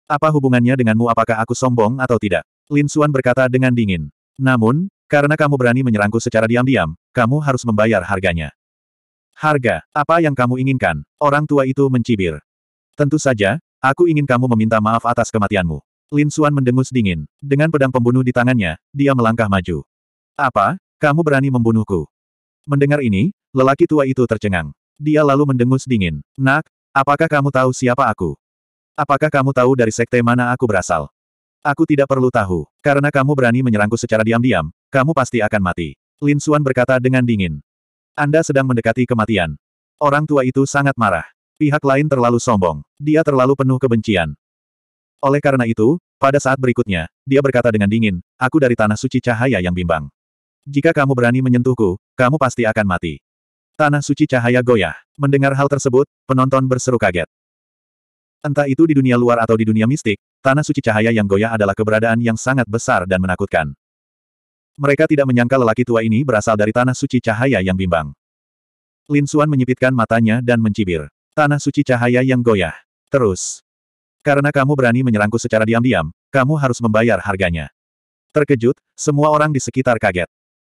S1: Apa hubungannya denganmu apakah aku sombong atau tidak? Lin Xuan berkata dengan dingin. Namun, karena kamu berani menyerangku secara diam-diam, kamu harus membayar harganya. Harga, apa yang kamu inginkan? Orang tua itu mencibir. Tentu saja, aku ingin kamu meminta maaf atas kematianmu. Lin Xuan mendengus dingin. Dengan pedang pembunuh di tangannya, dia melangkah maju. Apa? Kamu berani membunuhku? Mendengar ini, lelaki tua itu tercengang. Dia lalu mendengus dingin. Nak, apakah kamu tahu siapa aku? Apakah kamu tahu dari sekte mana aku berasal? Aku tidak perlu tahu. Karena kamu berani menyerangku secara diam-diam, kamu pasti akan mati. Lin Xuan berkata dengan dingin. Anda sedang mendekati kematian. Orang tua itu sangat marah. Pihak lain terlalu sombong. Dia terlalu penuh kebencian. Oleh karena itu, pada saat berikutnya, dia berkata dengan dingin, aku dari tanah suci cahaya yang bimbang. Jika kamu berani menyentuhku, kamu pasti akan mati. Tanah suci cahaya goyah. Mendengar hal tersebut, penonton berseru kaget. Entah itu di dunia luar atau di dunia mistik, tanah suci cahaya yang goyah adalah keberadaan yang sangat besar dan menakutkan. Mereka tidak menyangka lelaki tua ini berasal dari tanah suci cahaya yang bimbang. Lin Suan menyipitkan matanya dan mencibir. Tanah suci cahaya yang goyah. Terus. Karena kamu berani menyerangku secara diam-diam, kamu harus membayar harganya. Terkejut, semua orang di sekitar kaget.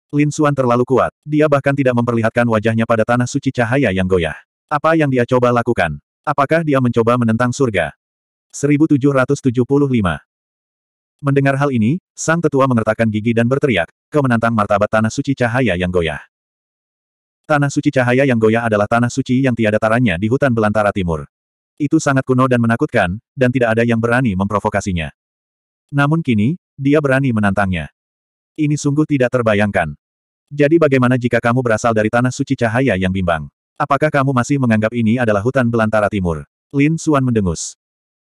S1: Lin Suan terlalu kuat, dia bahkan tidak memperlihatkan wajahnya pada tanah suci cahaya yang goyah. Apa yang dia coba lakukan? Apakah dia mencoba menentang surga? 1775 Mendengar hal ini, sang tetua mengertakkan gigi dan berteriak, ke menantang martabat tanah suci cahaya yang goyah. Tanah suci cahaya yang goyah adalah tanah suci yang tiada taranya di hutan belantara timur. Itu sangat kuno dan menakutkan, dan tidak ada yang berani memprovokasinya. Namun kini, dia berani menantangnya. Ini sungguh tidak terbayangkan. Jadi bagaimana jika kamu berasal dari tanah suci cahaya yang bimbang? Apakah kamu masih menganggap ini adalah hutan belantara timur? Lin Suan mendengus.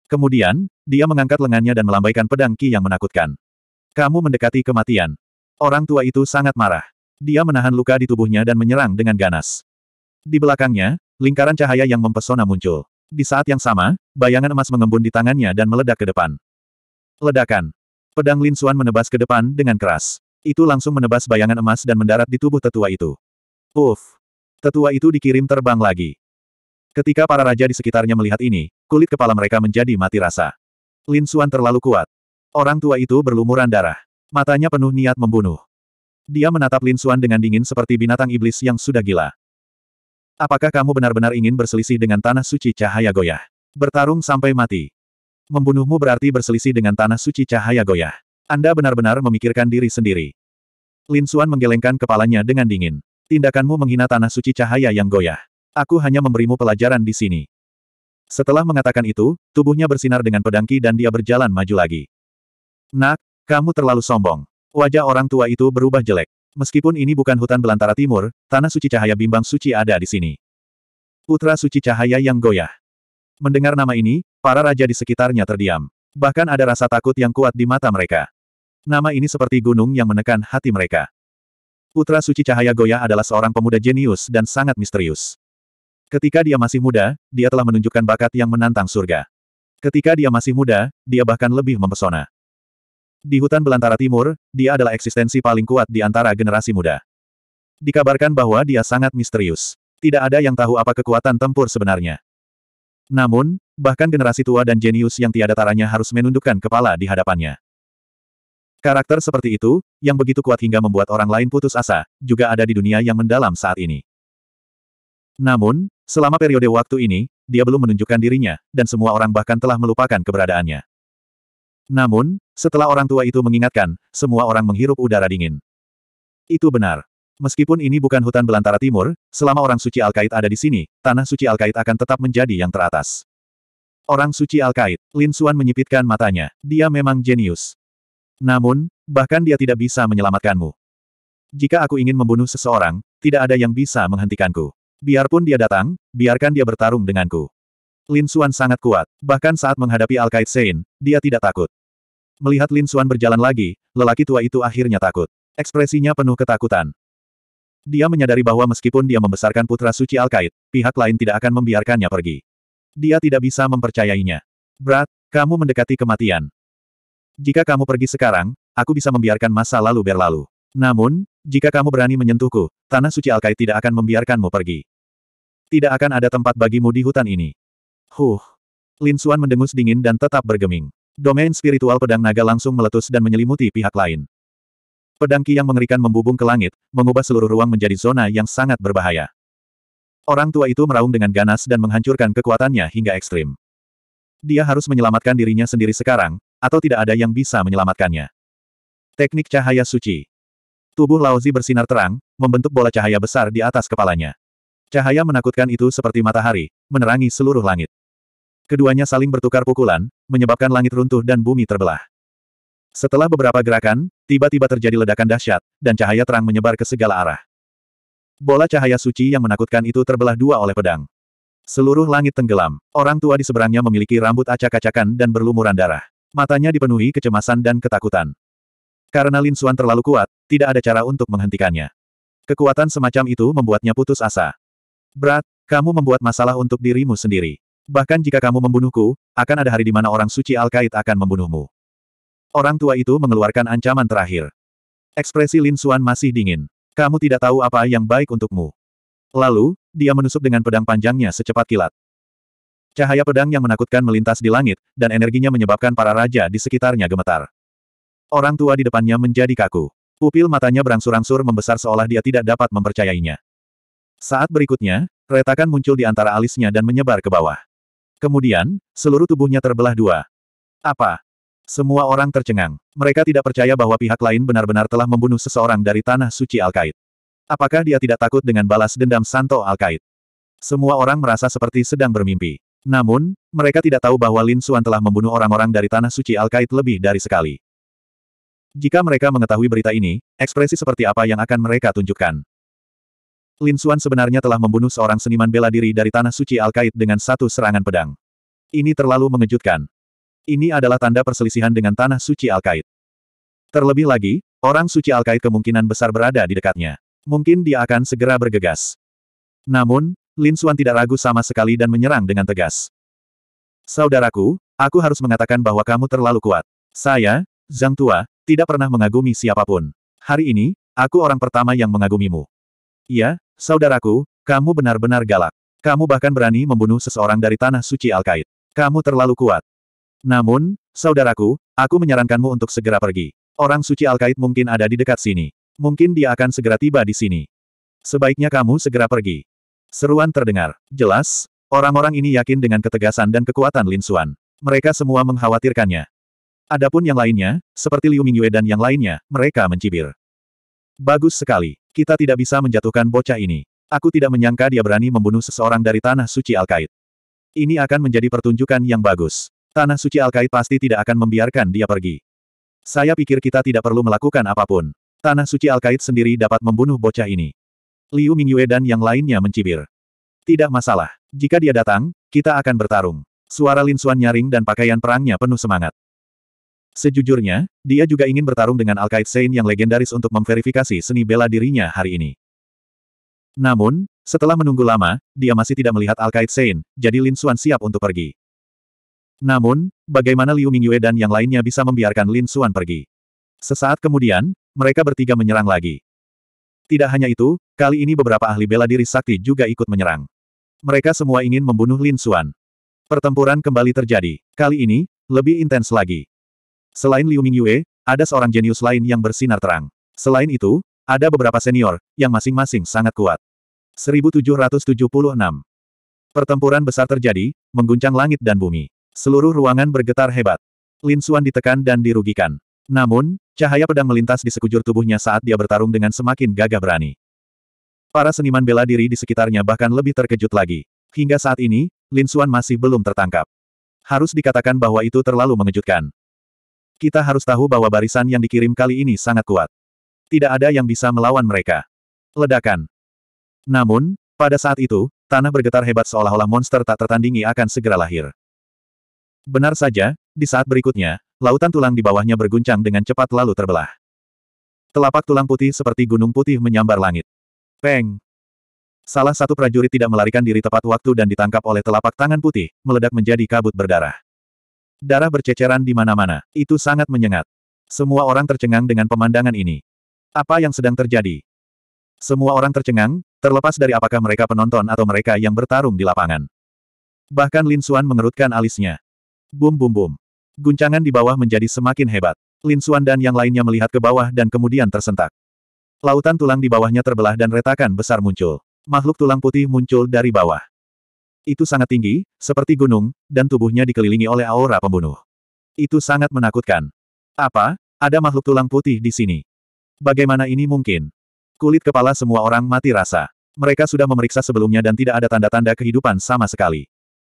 S1: Kemudian, dia mengangkat lengannya dan melambaikan pedang Ki yang menakutkan. Kamu mendekati kematian. Orang tua itu sangat marah. Dia menahan luka di tubuhnya dan menyerang dengan ganas. Di belakangnya, lingkaran cahaya yang mempesona muncul. Di saat yang sama, bayangan emas mengembun di tangannya dan meledak ke depan. Ledakan. Pedang Lin Suan menebas ke depan dengan keras. Itu langsung menebas bayangan emas dan mendarat di tubuh tetua itu. Uff! Tetua itu dikirim terbang lagi. Ketika para raja di sekitarnya melihat ini, kulit kepala mereka menjadi mati rasa. Lin Suan terlalu kuat. Orang tua itu berlumuran darah. Matanya penuh niat membunuh. Dia menatap Lin Suan dengan dingin seperti binatang iblis yang sudah gila. Apakah kamu benar-benar ingin berselisih dengan tanah suci cahaya goyah? Bertarung sampai mati. Membunuhmu berarti berselisih dengan tanah suci cahaya goyah. Anda benar-benar memikirkan diri sendiri. Lin Xuan menggelengkan kepalanya dengan dingin. Tindakanmu menghina tanah suci cahaya yang goyah. Aku hanya memberimu pelajaran di sini. Setelah mengatakan itu, tubuhnya bersinar dengan pedangki dan dia berjalan maju lagi. Nak, kamu terlalu sombong. Wajah orang tua itu berubah jelek. Meskipun ini bukan hutan belantara timur, tanah suci cahaya bimbang suci ada di sini. Putra suci cahaya yang goyah. Mendengar nama ini, Para raja di sekitarnya terdiam. Bahkan ada rasa takut yang kuat di mata mereka. Nama ini seperti gunung yang menekan hati mereka. Putra Suci Cahaya Goya adalah seorang pemuda jenius dan sangat misterius. Ketika dia masih muda, dia telah menunjukkan bakat yang menantang surga. Ketika dia masih muda, dia bahkan lebih mempesona. Di hutan belantara timur, dia adalah eksistensi paling kuat di antara generasi muda. Dikabarkan bahwa dia sangat misterius. Tidak ada yang tahu apa kekuatan tempur sebenarnya. Namun, bahkan generasi tua dan jenius yang tiada taranya harus menundukkan kepala di hadapannya. Karakter seperti itu, yang begitu kuat hingga membuat orang lain putus asa, juga ada di dunia yang mendalam saat ini. Namun, selama periode waktu ini, dia belum menunjukkan dirinya, dan semua orang bahkan telah melupakan keberadaannya. Namun, setelah orang tua itu mengingatkan, semua orang menghirup udara dingin. Itu benar. Meskipun ini bukan hutan belantara timur, selama orang suci Alkait ada di sini, tanah suci Alkait akan tetap menjadi yang teratas. Orang suci Alkait, Lin Suan menyipitkan matanya. Dia memang jenius. Namun, bahkan dia tidak bisa menyelamatkanmu. Jika aku ingin membunuh seseorang, tidak ada yang bisa menghentikanku. Biarpun dia datang, biarkan dia bertarung denganku. Lin Suan sangat kuat, bahkan saat menghadapi Alkait Sein, dia tidak takut. Melihat Lin Suan berjalan lagi, lelaki tua itu akhirnya takut. Ekspresinya penuh ketakutan. Dia menyadari bahwa meskipun dia membesarkan putra suci Alkait, pihak lain tidak akan membiarkannya pergi. Dia tidak bisa mempercayainya. Brat, kamu mendekati kematian. Jika kamu pergi sekarang, aku bisa membiarkan masa lalu berlalu. Namun, jika kamu berani menyentuhku, tanah suci Alkait tidak akan membiarkanmu pergi. Tidak akan ada tempat bagimu di hutan ini. Huh. Lin Xuan mendengus dingin dan tetap bergeming. Domain spiritual pedang naga langsung meletus dan menyelimuti pihak lain. Pedang Ki yang mengerikan membubung ke langit, mengubah seluruh ruang menjadi zona yang sangat berbahaya. Orang tua itu meraung dengan ganas dan menghancurkan kekuatannya hingga ekstrim. Dia harus menyelamatkan dirinya sendiri sekarang, atau tidak ada yang bisa menyelamatkannya. Teknik cahaya suci. Tubuh Laozi bersinar terang, membentuk bola cahaya besar di atas kepalanya. Cahaya menakutkan itu seperti matahari, menerangi seluruh langit. Keduanya saling bertukar pukulan, menyebabkan langit runtuh dan bumi terbelah. Setelah beberapa gerakan, tiba-tiba terjadi ledakan dahsyat, dan cahaya terang menyebar ke segala arah. Bola cahaya suci yang menakutkan itu terbelah dua oleh pedang. Seluruh langit tenggelam. Orang tua di seberangnya memiliki rambut acak-acakan dan berlumuran darah. Matanya dipenuhi kecemasan dan ketakutan. Karena Lin Suan terlalu kuat, tidak ada cara untuk menghentikannya. Kekuatan semacam itu membuatnya putus asa. Berat, kamu membuat masalah untuk dirimu sendiri. Bahkan jika kamu membunuhku, akan ada hari di mana orang suci Al-Qaid akan membunuhmu. Orang tua itu mengeluarkan ancaman terakhir. Ekspresi Lin Xuan masih dingin. Kamu tidak tahu apa yang baik untukmu. Lalu, dia menusuk dengan pedang panjangnya secepat kilat. Cahaya pedang yang menakutkan melintas di langit, dan energinya menyebabkan para raja di sekitarnya gemetar. Orang tua di depannya menjadi kaku. Pupil matanya berangsur-angsur membesar seolah dia tidak dapat mempercayainya. Saat berikutnya, retakan muncul di antara alisnya dan menyebar ke bawah. Kemudian, seluruh tubuhnya terbelah dua. Apa? Semua orang tercengang. Mereka tidak percaya bahwa pihak lain benar-benar telah membunuh seseorang dari tanah suci al Al-Qaid. Apakah dia tidak takut dengan balas dendam Santo al Al-Qaid? Semua orang merasa seperti sedang bermimpi. Namun, mereka tidak tahu bahwa Lin Suan telah membunuh orang-orang dari tanah suci al Alkait lebih dari sekali. Jika mereka mengetahui berita ini, ekspresi seperti apa yang akan mereka tunjukkan? Lin Suan sebenarnya telah membunuh seorang seniman bela diri dari tanah suci al Alkait dengan satu serangan pedang. Ini terlalu mengejutkan. Ini adalah tanda perselisihan dengan tanah suci Al Alkait. Terlebih lagi, orang suci Alkait kemungkinan besar berada di dekatnya. Mungkin dia akan segera bergegas. Namun, Lin Suan tidak ragu sama sekali dan menyerang dengan tegas. Saudaraku, aku harus mengatakan bahwa kamu terlalu kuat. Saya, Zhang Tua, tidak pernah mengagumi siapapun. Hari ini, aku orang pertama yang mengagumimu. Iya, saudaraku, kamu benar-benar galak. Kamu bahkan berani membunuh seseorang dari tanah suci Al Alkait. Kamu terlalu kuat. Namun, saudaraku, aku menyarankanmu untuk segera pergi. Orang suci Alkait mungkin ada di dekat sini. Mungkin dia akan segera tiba di sini. Sebaiknya kamu segera pergi. Seruan terdengar. Jelas, orang-orang ini yakin dengan ketegasan dan kekuatan Lin Xuan. Mereka semua mengkhawatirkannya. Adapun yang lainnya, seperti Liu Mingyue dan yang lainnya, mereka mencibir. Bagus sekali. Kita tidak bisa menjatuhkan bocah ini. Aku tidak menyangka dia berani membunuh seseorang dari tanah suci Alkait. Ini akan menjadi pertunjukan yang bagus. Tanah suci Alkait pasti tidak akan membiarkan dia pergi. Saya pikir kita tidak perlu melakukan apapun. Tanah suci Alkait sendiri dapat membunuh bocah ini. Liu Mingyue dan yang lainnya mencibir. Tidak masalah. Jika dia datang, kita akan bertarung. Suara Lin Xuan nyaring dan pakaian perangnya penuh semangat. Sejujurnya, dia juga ingin bertarung dengan Alkait Sein yang legendaris untuk memverifikasi seni bela dirinya hari ini. Namun, setelah menunggu lama, dia masih tidak melihat Alkait Sein, jadi Lin Xuan siap untuk pergi. Namun, bagaimana Liu Mingyue dan yang lainnya bisa membiarkan Lin Xuan pergi? Sesaat kemudian, mereka bertiga menyerang lagi. Tidak hanya itu, kali ini beberapa ahli bela diri sakti juga ikut menyerang. Mereka semua ingin membunuh Lin Xuan. Pertempuran kembali terjadi. Kali ini, lebih intens lagi. Selain Liu Mingyue, eh, ada seorang jenius lain yang bersinar terang. Selain itu, ada beberapa senior, yang masing-masing sangat kuat. 1776 Pertempuran besar terjadi, mengguncang langit dan bumi. Seluruh ruangan bergetar hebat. Lin Xuan ditekan dan dirugikan. Namun, cahaya pedang melintas di sekujur tubuhnya saat dia bertarung dengan semakin gagah berani. Para seniman bela diri di sekitarnya bahkan lebih terkejut lagi. Hingga saat ini, Lin Xuan masih belum tertangkap. Harus dikatakan bahwa itu terlalu mengejutkan. Kita harus tahu bahwa barisan yang dikirim kali ini sangat kuat. Tidak ada yang bisa melawan mereka. Ledakan. Namun, pada saat itu, tanah bergetar hebat seolah-olah monster tak tertandingi akan segera lahir. Benar saja, di saat berikutnya, lautan tulang di bawahnya berguncang dengan cepat lalu terbelah. Telapak tulang putih seperti gunung putih menyambar langit. Peng! Salah satu prajurit tidak melarikan diri tepat waktu dan ditangkap oleh telapak tangan putih, meledak menjadi kabut berdarah. Darah berceceran di mana-mana, itu sangat menyengat. Semua orang tercengang dengan pemandangan ini. Apa yang sedang terjadi? Semua orang tercengang, terlepas dari apakah mereka penonton atau mereka yang bertarung di lapangan. Bahkan Lin Suan mengerutkan alisnya. Bum bum bum. Guncangan di bawah menjadi semakin hebat. Lin Suan dan yang lainnya melihat ke bawah dan kemudian tersentak. Lautan tulang di bawahnya terbelah dan retakan besar muncul. Makhluk tulang putih muncul dari bawah. Itu sangat tinggi, seperti gunung, dan tubuhnya dikelilingi oleh aura pembunuh. Itu sangat menakutkan. Apa? Ada makhluk tulang putih di sini. Bagaimana ini mungkin? Kulit kepala semua orang mati rasa. Mereka sudah memeriksa sebelumnya dan tidak ada tanda-tanda kehidupan sama sekali.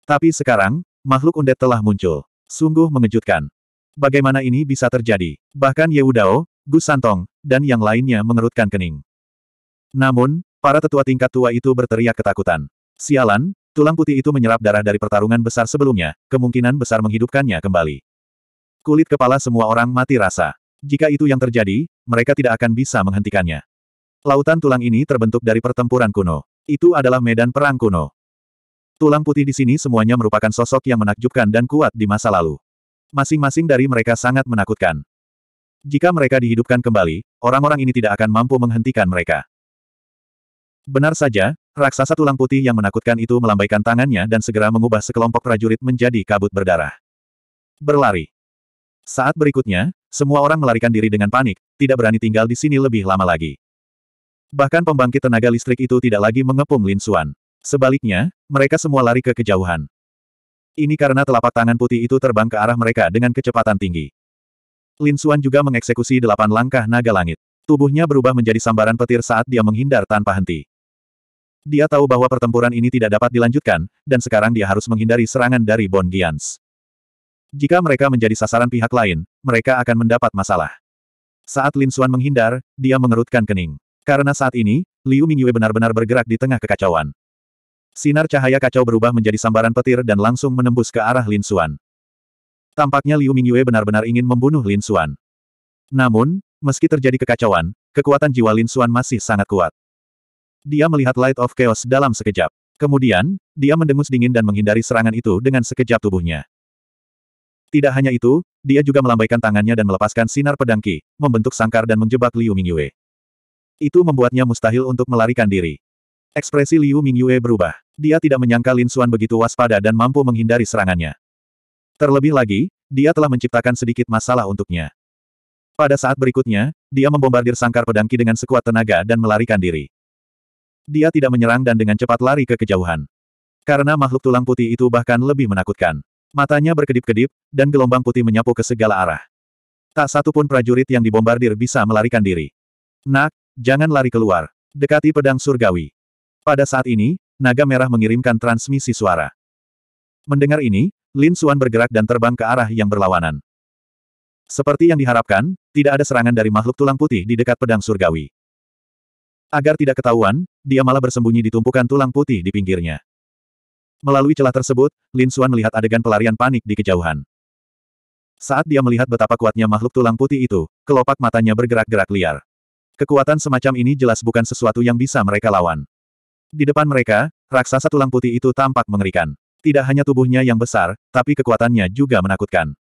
S1: Tapi sekarang, Makhluk undet telah muncul. Sungguh mengejutkan. Bagaimana ini bisa terjadi? Bahkan Yehudao, Gus Santong, dan yang lainnya mengerutkan kening. Namun, para tetua tingkat tua itu berteriak ketakutan. Sialan, tulang putih itu menyerap darah dari pertarungan besar sebelumnya, kemungkinan besar menghidupkannya kembali. Kulit kepala semua orang mati rasa. Jika itu yang terjadi, mereka tidak akan bisa menghentikannya. Lautan tulang ini terbentuk dari pertempuran kuno. Itu adalah medan perang kuno. Tulang putih di sini semuanya merupakan sosok yang menakjubkan dan kuat di masa lalu. Masing-masing dari mereka sangat menakutkan. Jika mereka dihidupkan kembali, orang-orang ini tidak akan mampu menghentikan mereka. Benar saja, raksasa tulang putih yang menakutkan itu melambaikan tangannya dan segera mengubah sekelompok prajurit menjadi kabut berdarah. Berlari. Saat berikutnya, semua orang melarikan diri dengan panik, tidak berani tinggal di sini lebih lama lagi. Bahkan pembangkit tenaga listrik itu tidak lagi mengepung Lin Xuan. Sebaliknya, mereka semua lari ke kejauhan. Ini karena telapak tangan putih itu terbang ke arah mereka dengan kecepatan tinggi. Lin Xuan juga mengeksekusi delapan langkah naga langit. Tubuhnya berubah menjadi sambaran petir saat dia menghindar tanpa henti. Dia tahu bahwa pertempuran ini tidak dapat dilanjutkan, dan sekarang dia harus menghindari serangan dari Bon Gians. Jika mereka menjadi sasaran pihak lain, mereka akan mendapat masalah. Saat Lin Xuan menghindar, dia mengerutkan kening. Karena saat ini, Liu Mingyue benar-benar bergerak di tengah kekacauan. Sinar cahaya kacau berubah menjadi sambaran petir dan langsung menembus ke arah Lin Xuan. Tampaknya Liu Mingyue benar-benar ingin membunuh Lin Xuan. Namun, meski terjadi kekacauan, kekuatan jiwa Lin Xuan masih sangat kuat. Dia melihat Light of Chaos dalam sekejap. Kemudian, dia mendengus dingin dan menghindari serangan itu dengan sekejap tubuhnya. Tidak hanya itu, dia juga melambaikan tangannya dan melepaskan sinar pedang Ki, membentuk sangkar dan menjebak Liu Mingyue. Itu membuatnya mustahil untuk melarikan diri. Ekspresi Liu Mingyue berubah. Dia tidak menyangka Lin Xuan begitu waspada dan mampu menghindari serangannya. Terlebih lagi, dia telah menciptakan sedikit masalah untuknya. Pada saat berikutnya, dia membombardir sangkar Pedangki dengan sekuat tenaga dan melarikan diri. Dia tidak menyerang dan dengan cepat lari ke kejauhan. Karena makhluk tulang putih itu bahkan lebih menakutkan. Matanya berkedip-kedip, dan gelombang putih menyapu ke segala arah. Tak satu pun prajurit yang dibombardir bisa melarikan diri. Nak, jangan lari keluar. Dekati pedang surgawi. Pada saat ini, naga merah mengirimkan transmisi suara. Mendengar ini, Lin Xuan bergerak dan terbang ke arah yang berlawanan. Seperti yang diharapkan, tidak ada serangan dari makhluk tulang putih di dekat pedang surgawi. Agar tidak ketahuan, dia malah bersembunyi di tumpukan tulang putih di pinggirnya. Melalui celah tersebut, Lin Xuan melihat adegan pelarian panik di kejauhan. Saat dia melihat betapa kuatnya makhluk tulang putih itu, kelopak matanya bergerak-gerak liar. Kekuatan semacam ini jelas bukan sesuatu yang bisa mereka lawan. Di depan mereka, raksasa tulang putih itu tampak mengerikan. Tidak hanya tubuhnya yang besar, tapi kekuatannya juga menakutkan.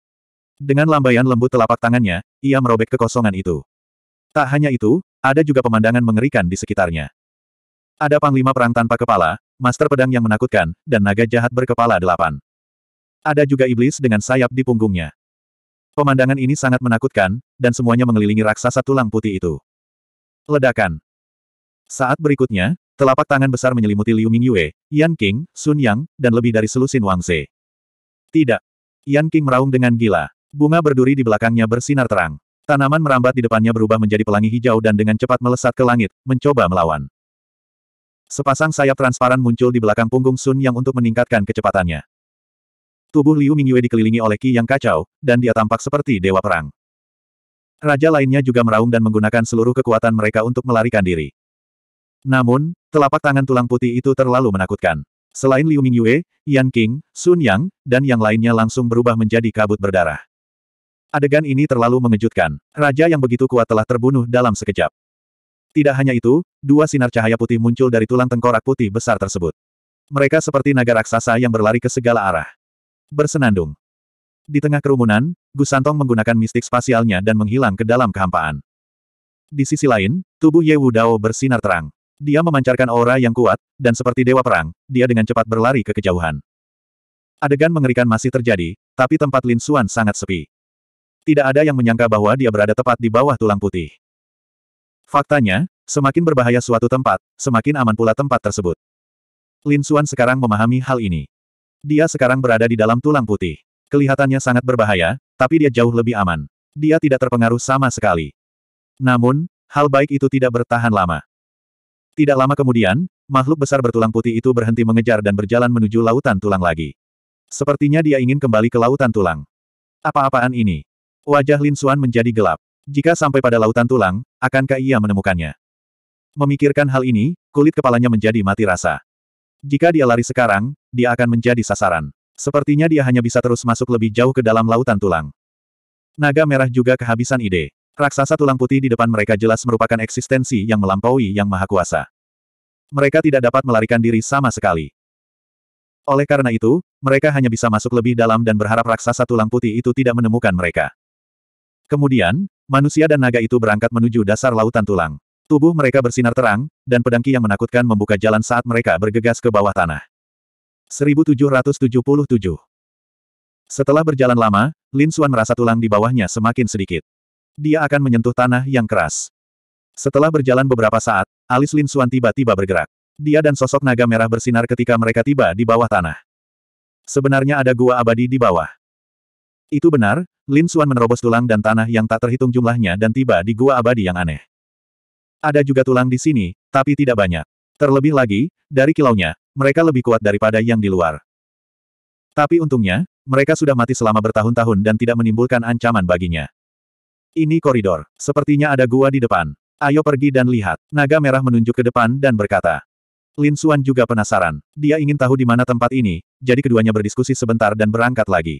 S1: Dengan lambaian lembut telapak tangannya, ia merobek kekosongan itu. Tak hanya itu, ada juga pemandangan mengerikan di sekitarnya. Ada panglima perang tanpa kepala, master pedang yang menakutkan, dan naga jahat berkepala delapan. Ada juga iblis dengan sayap di punggungnya. Pemandangan ini sangat menakutkan, dan semuanya mengelilingi raksasa tulang putih itu. Ledakan. Saat berikutnya, Telapak tangan besar menyelimuti Liu Mingyue, Yan King, Sun Yang, dan lebih dari selusin Wang Ze. Tidak. Yan King meraung dengan gila. Bunga berduri di belakangnya bersinar terang. Tanaman merambat di depannya berubah menjadi pelangi hijau dan dengan cepat melesat ke langit, mencoba melawan. Sepasang sayap transparan muncul di belakang punggung Sun Yang untuk meningkatkan kecepatannya. Tubuh Liu Mingyue dikelilingi oleh ki yang kacau, dan dia tampak seperti dewa perang. Raja lainnya juga meraung dan menggunakan seluruh kekuatan mereka untuk melarikan diri. Namun, telapak tangan tulang putih itu terlalu menakutkan. Selain Liu Mingyue, Yan King, Sun Yang, dan yang lainnya langsung berubah menjadi kabut berdarah. Adegan ini terlalu mengejutkan. Raja yang begitu kuat telah terbunuh dalam sekejap. Tidak hanya itu, dua sinar cahaya putih muncul dari tulang tengkorak putih besar tersebut. Mereka seperti naga raksasa yang berlari ke segala arah. Bersenandung. Di tengah kerumunan, Gusantong menggunakan mistik spasialnya dan menghilang ke dalam kehampaan. Di sisi lain, tubuh Ye Wu Dao bersinar terang. Dia memancarkan aura yang kuat, dan seperti dewa perang, dia dengan cepat berlari ke kejauhan. Adegan mengerikan masih terjadi, tapi tempat Lin Xuan sangat sepi. Tidak ada yang menyangka bahwa dia berada tepat di bawah tulang putih. Faktanya, semakin berbahaya suatu tempat, semakin aman pula tempat tersebut. Lin Xuan sekarang memahami hal ini. Dia sekarang berada di dalam tulang putih. Kelihatannya sangat berbahaya, tapi dia jauh lebih aman. Dia tidak terpengaruh sama sekali. Namun, hal baik itu tidak bertahan lama. Tidak lama kemudian, makhluk besar bertulang putih itu berhenti mengejar dan berjalan menuju lautan tulang lagi. Sepertinya dia ingin kembali ke lautan tulang. Apa-apaan ini? Wajah Lin Suan menjadi gelap. Jika sampai pada lautan tulang, akankah ia menemukannya? Memikirkan hal ini, kulit kepalanya menjadi mati rasa. Jika dia lari sekarang, dia akan menjadi sasaran. Sepertinya dia hanya bisa terus masuk lebih jauh ke dalam lautan tulang. Naga merah juga kehabisan ide. Raksasa tulang putih di depan mereka jelas merupakan eksistensi yang melampaui yang maha kuasa. Mereka tidak dapat melarikan diri sama sekali. Oleh karena itu, mereka hanya bisa masuk lebih dalam dan berharap raksasa tulang putih itu tidak menemukan mereka. Kemudian, manusia dan naga itu berangkat menuju dasar lautan tulang. Tubuh mereka bersinar terang, dan pedangki yang menakutkan membuka jalan saat mereka bergegas ke bawah tanah. 1777 Setelah berjalan lama, Lin Xuan merasa tulang di bawahnya semakin sedikit dia akan menyentuh tanah yang keras. Setelah berjalan beberapa saat, alis Lin Xuan tiba-tiba bergerak. Dia dan sosok naga merah bersinar ketika mereka tiba di bawah tanah. Sebenarnya ada gua abadi di bawah. Itu benar, Lin Xuan menerobos tulang dan tanah yang tak terhitung jumlahnya dan tiba di gua abadi yang aneh. Ada juga tulang di sini, tapi tidak banyak. Terlebih lagi, dari kilaunya, mereka lebih kuat daripada yang di luar. Tapi untungnya, mereka sudah mati selama bertahun-tahun dan tidak menimbulkan ancaman baginya. Ini koridor. Sepertinya ada gua di depan. Ayo pergi dan lihat. Naga merah menunjuk ke depan dan berkata. Lin Xuan juga penasaran. Dia ingin tahu di mana tempat ini, jadi keduanya berdiskusi sebentar dan berangkat lagi.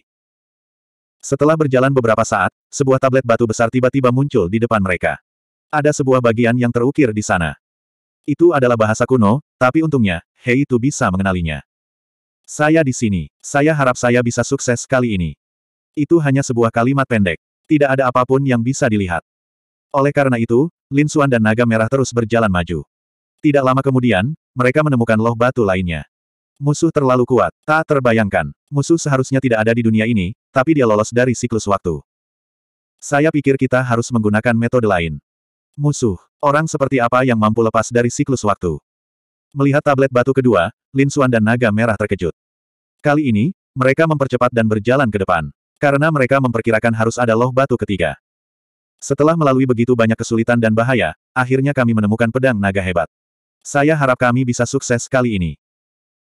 S1: Setelah berjalan beberapa saat, sebuah tablet batu besar tiba-tiba muncul di depan mereka. Ada sebuah bagian yang terukir di sana. Itu adalah bahasa kuno, tapi untungnya, Hei itu bisa mengenalinya. Saya di sini. Saya harap saya bisa sukses kali ini. Itu hanya sebuah kalimat pendek tidak ada apapun yang bisa dilihat. Oleh karena itu, Lin Suan dan Naga Merah terus berjalan maju. Tidak lama kemudian, mereka menemukan loh batu lainnya. Musuh terlalu kuat, tak terbayangkan. Musuh seharusnya tidak ada di dunia ini, tapi dia lolos dari siklus waktu. Saya pikir kita harus menggunakan metode lain. Musuh, orang seperti apa yang mampu lepas dari siklus waktu? Melihat tablet batu kedua, Lin Suan dan Naga Merah terkejut. Kali ini, mereka mempercepat dan berjalan ke depan. Karena mereka memperkirakan harus ada loh batu ketiga. Setelah melalui begitu banyak kesulitan dan bahaya, akhirnya kami menemukan pedang naga hebat. Saya harap kami bisa sukses kali ini.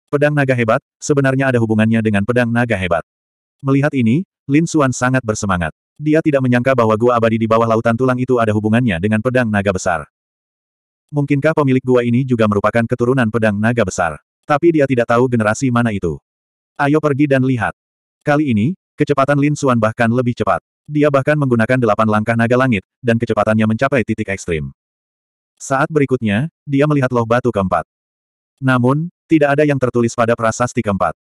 S1: Pedang naga hebat, sebenarnya ada hubungannya dengan pedang naga hebat. Melihat ini, Lin Suan sangat bersemangat. Dia tidak menyangka bahwa gua abadi di bawah lautan tulang itu ada hubungannya dengan pedang naga besar. Mungkinkah pemilik gua ini juga merupakan keturunan pedang naga besar? Tapi dia tidak tahu generasi mana itu. Ayo pergi dan lihat. Kali ini, Kecepatan Lin Suan bahkan lebih cepat. Dia bahkan menggunakan delapan langkah naga langit, dan kecepatannya mencapai titik ekstrim. Saat berikutnya, dia melihat loh batu keempat. Namun, tidak ada yang tertulis pada prasasti keempat.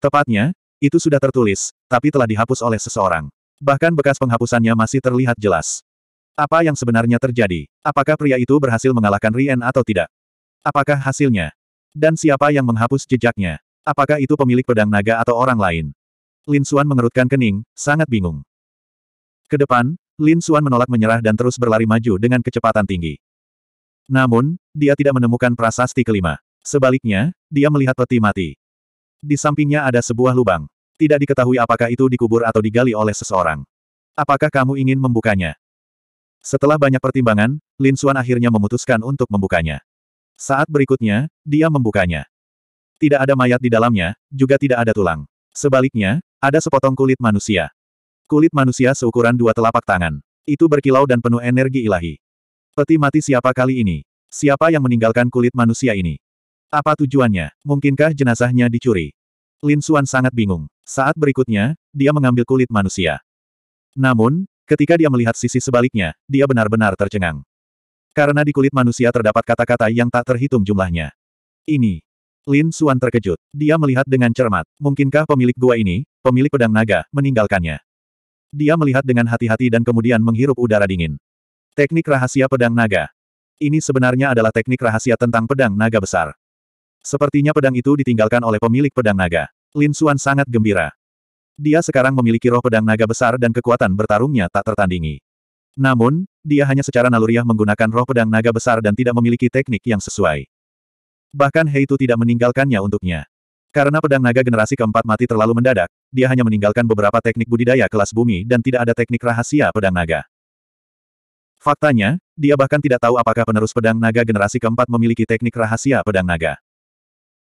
S1: Tepatnya, itu sudah tertulis, tapi telah dihapus oleh seseorang. Bahkan bekas penghapusannya masih terlihat jelas. Apa yang sebenarnya terjadi? Apakah pria itu berhasil mengalahkan Rien atau tidak? Apakah hasilnya? Dan siapa yang menghapus jejaknya? Apakah itu pemilik pedang naga atau orang lain? Lin Xuan mengerutkan kening, sangat bingung. Ke depan, Lin Xuan menolak menyerah dan terus berlari maju dengan kecepatan tinggi. Namun, dia tidak menemukan prasasti kelima. Sebaliknya, dia melihat peti mati. Di sampingnya ada sebuah lubang. Tidak diketahui apakah itu dikubur atau digali oleh seseorang. Apakah kamu ingin membukanya? Setelah banyak pertimbangan, Lin Xuan akhirnya memutuskan untuk membukanya. Saat berikutnya, dia membukanya. Tidak ada mayat di dalamnya, juga tidak ada tulang. Sebaliknya, ada sepotong kulit manusia. Kulit manusia seukuran dua telapak tangan. Itu berkilau dan penuh energi ilahi. Peti mati siapa kali ini? Siapa yang meninggalkan kulit manusia ini? Apa tujuannya? Mungkinkah jenazahnya dicuri? Lin Suan sangat bingung. Saat berikutnya, dia mengambil kulit manusia. Namun, ketika dia melihat sisi sebaliknya, dia benar-benar tercengang. Karena di kulit manusia terdapat kata-kata yang tak terhitung jumlahnya. Ini. Lin Suan terkejut. Dia melihat dengan cermat. Mungkinkah pemilik gua ini, pemilik pedang naga, meninggalkannya. Dia melihat dengan hati-hati dan kemudian menghirup udara dingin. Teknik rahasia pedang naga. Ini sebenarnya adalah teknik rahasia tentang pedang naga besar. Sepertinya pedang itu ditinggalkan oleh pemilik pedang naga. Lin Xuan sangat gembira. Dia sekarang memiliki roh pedang naga besar dan kekuatan bertarungnya tak tertandingi. Namun, dia hanya secara naluriah menggunakan roh pedang naga besar dan tidak memiliki teknik yang sesuai. Bahkan Hei itu tidak meninggalkannya untuknya. Karena pedang naga generasi keempat mati terlalu mendadak, dia hanya meninggalkan beberapa teknik budidaya kelas bumi dan tidak ada teknik rahasia pedang naga. Faktanya, dia bahkan tidak tahu apakah penerus pedang naga generasi keempat memiliki teknik rahasia pedang naga.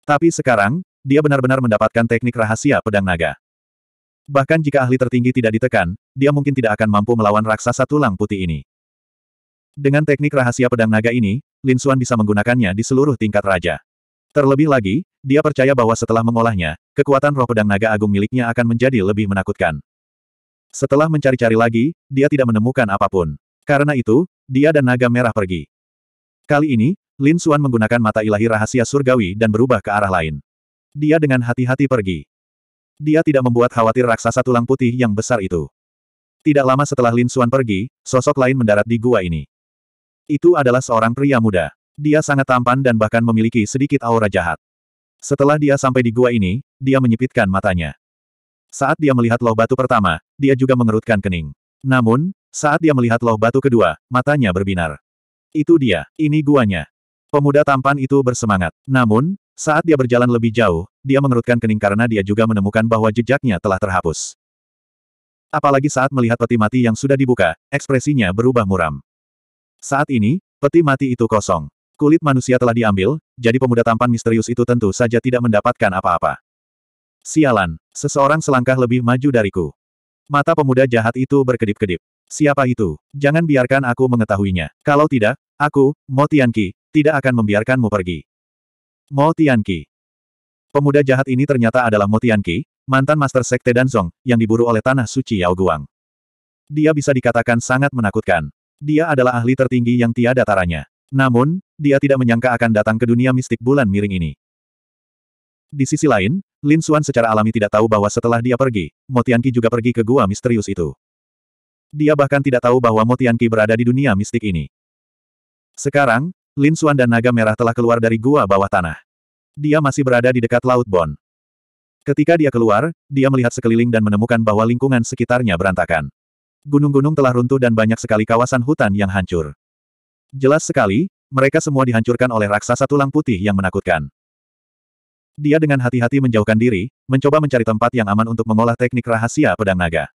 S1: Tapi sekarang, dia benar-benar mendapatkan teknik rahasia pedang naga. Bahkan jika ahli tertinggi tidak ditekan, dia mungkin tidak akan mampu melawan raksasa tulang putih ini. Dengan teknik rahasia pedang naga ini, Lin Suan bisa menggunakannya di seluruh tingkat raja. Terlebih lagi, dia percaya bahwa setelah mengolahnya, kekuatan roh pedang naga agung miliknya akan menjadi lebih menakutkan. Setelah mencari-cari lagi, dia tidak menemukan apapun. Karena itu, dia dan naga merah pergi. Kali ini, Lin Suan menggunakan mata ilahi rahasia surgawi dan berubah ke arah lain. Dia dengan hati-hati pergi. Dia tidak membuat khawatir raksasa tulang putih yang besar itu. Tidak lama setelah Lin Suan pergi, sosok lain mendarat di gua ini. Itu adalah seorang pria muda. Dia sangat tampan dan bahkan memiliki sedikit aura jahat. Setelah dia sampai di gua ini, dia menyipitkan matanya. Saat dia melihat loh batu pertama, dia juga mengerutkan kening. Namun, saat dia melihat loh batu kedua, matanya berbinar. Itu dia, ini guanya. Pemuda tampan itu bersemangat. Namun, saat dia berjalan lebih jauh, dia mengerutkan kening karena dia juga menemukan bahwa jejaknya telah terhapus. Apalagi saat melihat peti mati yang sudah dibuka, ekspresinya berubah muram. Saat ini, peti mati itu kosong. Kulit manusia telah diambil, jadi pemuda tampan misterius itu tentu saja tidak mendapatkan apa-apa. Sialan, seseorang selangkah lebih maju dariku. Mata pemuda jahat itu berkedip-kedip. Siapa itu? Jangan biarkan aku mengetahuinya. Kalau tidak, aku, Mo Tianqi, tidak akan membiarkanmu pergi. Mo Tianqi. Pemuda jahat ini ternyata adalah Mo Tianqi, mantan Master Sekte Dan Zong, yang diburu oleh Tanah Suci Yao Guang. Dia bisa dikatakan sangat menakutkan. Dia adalah ahli tertinggi yang tiada taranya. Namun, dia tidak menyangka akan datang ke dunia mistik bulan miring ini. Di sisi lain, Lin Xuan secara alami tidak tahu bahwa setelah dia pergi, Motianki juga pergi ke gua misterius itu. Dia bahkan tidak tahu bahwa Motianki berada di dunia mistik ini. Sekarang, Lin Xuan dan Naga Merah telah keluar dari gua bawah tanah. Dia masih berada di dekat Laut Bon. Ketika dia keluar, dia melihat sekeliling dan menemukan bahwa lingkungan sekitarnya berantakan. Gunung-gunung telah runtuh dan banyak sekali kawasan hutan yang hancur. Jelas sekali, mereka semua dihancurkan oleh raksasa tulang putih yang menakutkan. Dia dengan hati-hati menjauhkan diri, mencoba mencari tempat yang aman untuk mengolah teknik rahasia pedang naga.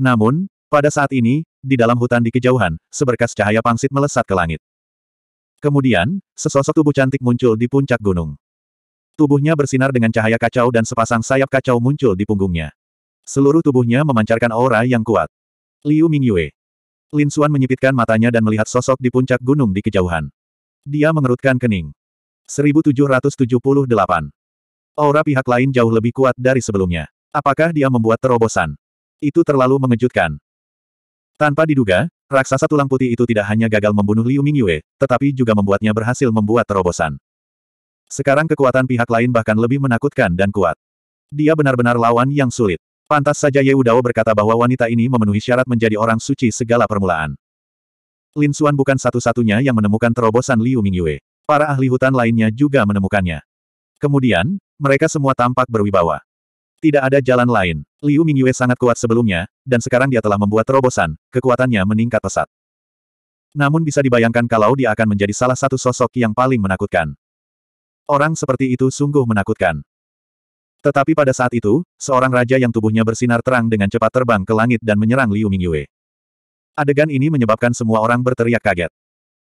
S1: Namun, pada saat ini, di dalam hutan di kejauhan, seberkas cahaya pangsit melesat ke langit. Kemudian, sesosok tubuh cantik muncul di puncak gunung. Tubuhnya bersinar dengan cahaya kacau dan sepasang sayap kacau muncul di punggungnya. Seluruh tubuhnya memancarkan aura yang kuat. Liu Mingyue. Lin Xuan menyipitkan matanya dan melihat sosok di puncak gunung di kejauhan. Dia mengerutkan kening. 1778. Aura pihak lain jauh lebih kuat dari sebelumnya. Apakah dia membuat terobosan? Itu terlalu mengejutkan. Tanpa diduga, raksasa tulang putih itu tidak hanya gagal membunuh Liu Mingyue, tetapi juga membuatnya berhasil membuat terobosan. Sekarang kekuatan pihak lain bahkan lebih menakutkan dan kuat. Dia benar-benar lawan yang sulit. Pantas saja Udao berkata bahwa wanita ini memenuhi syarat menjadi orang suci segala permulaan. Lin Xuan bukan satu-satunya yang menemukan terobosan Liu Mingyue. Para ahli hutan lainnya juga menemukannya. Kemudian, mereka semua tampak berwibawa. Tidak ada jalan lain. Liu Mingyue sangat kuat sebelumnya, dan sekarang dia telah membuat terobosan, kekuatannya meningkat pesat. Namun bisa dibayangkan kalau dia akan menjadi salah satu sosok yang paling menakutkan. Orang seperti itu sungguh menakutkan. Tetapi pada saat itu, seorang raja yang tubuhnya bersinar terang dengan cepat terbang ke langit dan menyerang Liu Mingyue. Adegan ini menyebabkan semua orang berteriak kaget.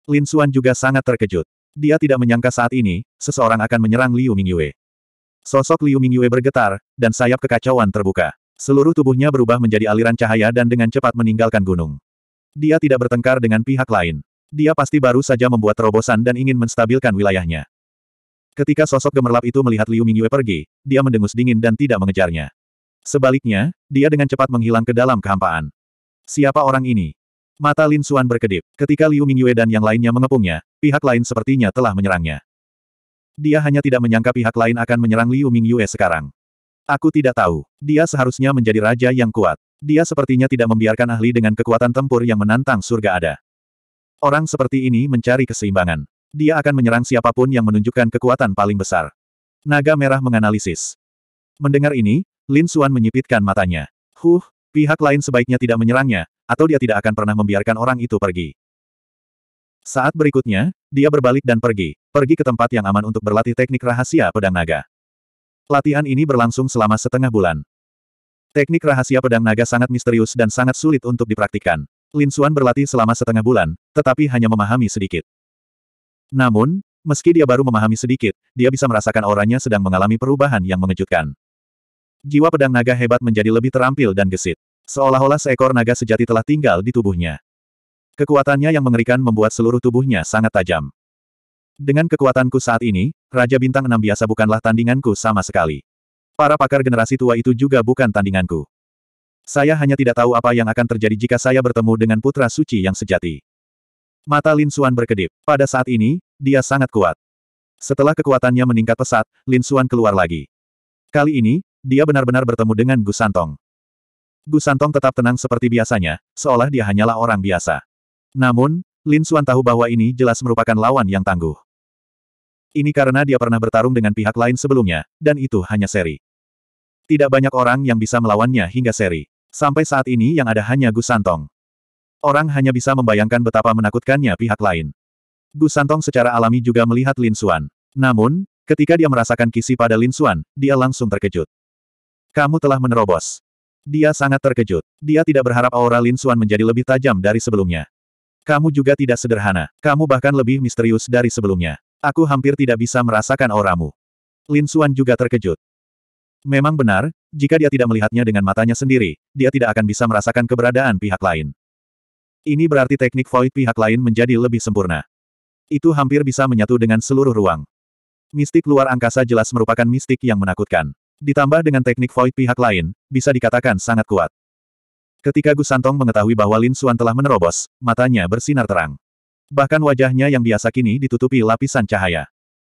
S1: Lin Xuan juga sangat terkejut. Dia tidak menyangka saat ini, seseorang akan menyerang Liu Mingyue. Sosok Liu Mingyue bergetar, dan sayap kekacauan terbuka. Seluruh tubuhnya berubah menjadi aliran cahaya dan dengan cepat meninggalkan gunung. Dia tidak bertengkar dengan pihak lain. Dia pasti baru saja membuat terobosan dan ingin menstabilkan wilayahnya. Ketika sosok gemerlap itu melihat Liu Mingyue pergi, dia mendengus dingin dan tidak mengejarnya. Sebaliknya, dia dengan cepat menghilang ke dalam kehampaan. Siapa orang ini? Mata Lin Xuan berkedip. Ketika Liu Mingyue dan yang lainnya mengepungnya, pihak lain sepertinya telah menyerangnya. Dia hanya tidak menyangka pihak lain akan menyerang Liu Mingyue sekarang. Aku tidak tahu. Dia seharusnya menjadi raja yang kuat. Dia sepertinya tidak membiarkan ahli dengan kekuatan tempur yang menantang surga ada. Orang seperti ini mencari keseimbangan. Dia akan menyerang siapapun yang menunjukkan kekuatan paling besar. Naga Merah menganalisis. Mendengar ini, Lin Xuan menyipitkan matanya. Huh, pihak lain sebaiknya tidak menyerangnya, atau dia tidak akan pernah membiarkan orang itu pergi. Saat berikutnya, dia berbalik dan pergi, pergi ke tempat yang aman untuk berlatih teknik rahasia pedang naga. Latihan ini berlangsung selama setengah bulan. Teknik rahasia pedang naga sangat misterius dan sangat sulit untuk dipraktikkan. Lin Xuan berlatih selama setengah bulan, tetapi hanya memahami sedikit. Namun, meski dia baru memahami sedikit, dia bisa merasakan auranya sedang mengalami perubahan yang mengejutkan. Jiwa pedang naga hebat menjadi lebih terampil dan gesit. Seolah-olah seekor naga sejati telah tinggal di tubuhnya. Kekuatannya yang mengerikan membuat seluruh tubuhnya sangat tajam. Dengan kekuatanku saat ini, Raja Bintang Enam biasa bukanlah tandinganku sama sekali. Para pakar generasi tua itu juga bukan tandinganku. Saya hanya tidak tahu apa yang akan terjadi jika saya bertemu dengan putra suci yang sejati. Mata Lin Suan berkedip. Pada saat ini, dia sangat kuat. Setelah kekuatannya meningkat pesat, Lin Suan keluar lagi. Kali ini, dia benar-benar bertemu dengan Gu Santong. Gu Santong tetap tenang seperti biasanya, seolah dia hanyalah orang biasa. Namun, Lin Suan tahu bahwa ini jelas merupakan lawan yang tangguh. Ini karena dia pernah bertarung dengan pihak lain sebelumnya, dan itu hanya seri. Tidak banyak orang yang bisa melawannya hingga seri. Sampai saat ini yang ada hanya Gu Santong. Orang hanya bisa membayangkan betapa menakutkannya pihak lain. Gu Santong secara alami juga melihat Lin Xuan. Namun, ketika dia merasakan kisi pada Lin Xuan, dia langsung terkejut. Kamu telah menerobos. Dia sangat terkejut. Dia tidak berharap aura Lin Xuan menjadi lebih tajam dari sebelumnya. Kamu juga tidak sederhana. Kamu bahkan lebih misterius dari sebelumnya. Aku hampir tidak bisa merasakan auramu. Lin Xuan juga terkejut. Memang benar, jika dia tidak melihatnya dengan matanya sendiri, dia tidak akan bisa merasakan keberadaan pihak lain. Ini berarti teknik void pihak lain menjadi lebih sempurna. Itu hampir bisa menyatu dengan seluruh ruang. Mistik luar angkasa jelas merupakan mistik yang menakutkan. Ditambah dengan teknik void pihak lain, bisa dikatakan sangat kuat. Ketika Gus Santong mengetahui bahwa Lin Suan telah menerobos, matanya bersinar terang. Bahkan wajahnya yang biasa kini ditutupi lapisan cahaya.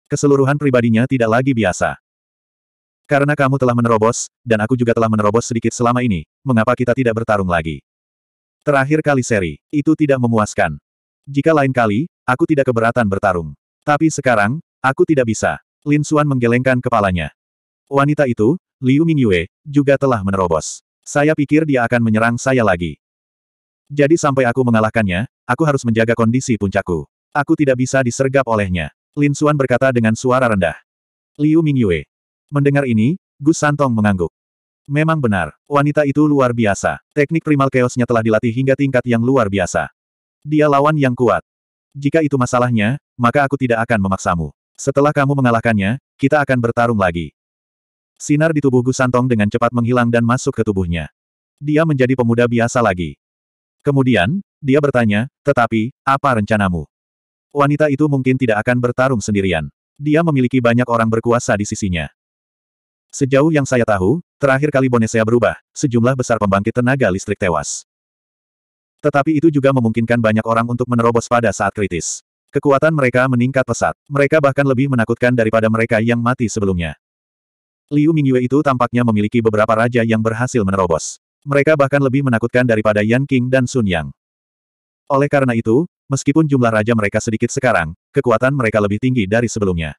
S1: Keseluruhan pribadinya tidak lagi biasa. Karena kamu telah menerobos, dan aku juga telah menerobos sedikit selama ini, mengapa kita tidak bertarung lagi? Terakhir kali seri, itu tidak memuaskan. Jika lain kali, aku tidak keberatan bertarung. Tapi sekarang, aku tidak bisa. Lin Suan menggelengkan kepalanya. Wanita itu, Liu Mingyue, juga telah menerobos. Saya pikir dia akan menyerang saya lagi. Jadi sampai aku mengalahkannya, aku harus menjaga kondisi puncakku. Aku tidak bisa disergap olehnya. Lin Suan berkata dengan suara rendah. Liu Mingyue. Mendengar ini, Gus Santong mengangguk. Memang benar, wanita itu luar biasa. Teknik primal chaosnya telah dilatih hingga tingkat yang luar biasa. Dia lawan yang kuat. Jika itu masalahnya, maka aku tidak akan memaksamu. Setelah kamu mengalahkannya, kita akan bertarung lagi. Sinar di tubuh Gusantong dengan cepat menghilang dan masuk ke tubuhnya. Dia menjadi pemuda biasa lagi. Kemudian, dia bertanya, tetapi, apa rencanamu? Wanita itu mungkin tidak akan bertarung sendirian. Dia memiliki banyak orang berkuasa di sisinya. Sejauh yang saya tahu, terakhir kali Bonesea berubah, sejumlah besar pembangkit tenaga listrik tewas. Tetapi itu juga memungkinkan banyak orang untuk menerobos pada saat kritis. Kekuatan mereka meningkat pesat. Mereka bahkan lebih menakutkan daripada mereka yang mati sebelumnya. Liu Mingyue itu tampaknya memiliki beberapa raja yang berhasil menerobos. Mereka bahkan lebih menakutkan daripada Yan King dan Sun Yang. Oleh karena itu, meskipun jumlah raja mereka sedikit sekarang, kekuatan mereka lebih tinggi dari sebelumnya.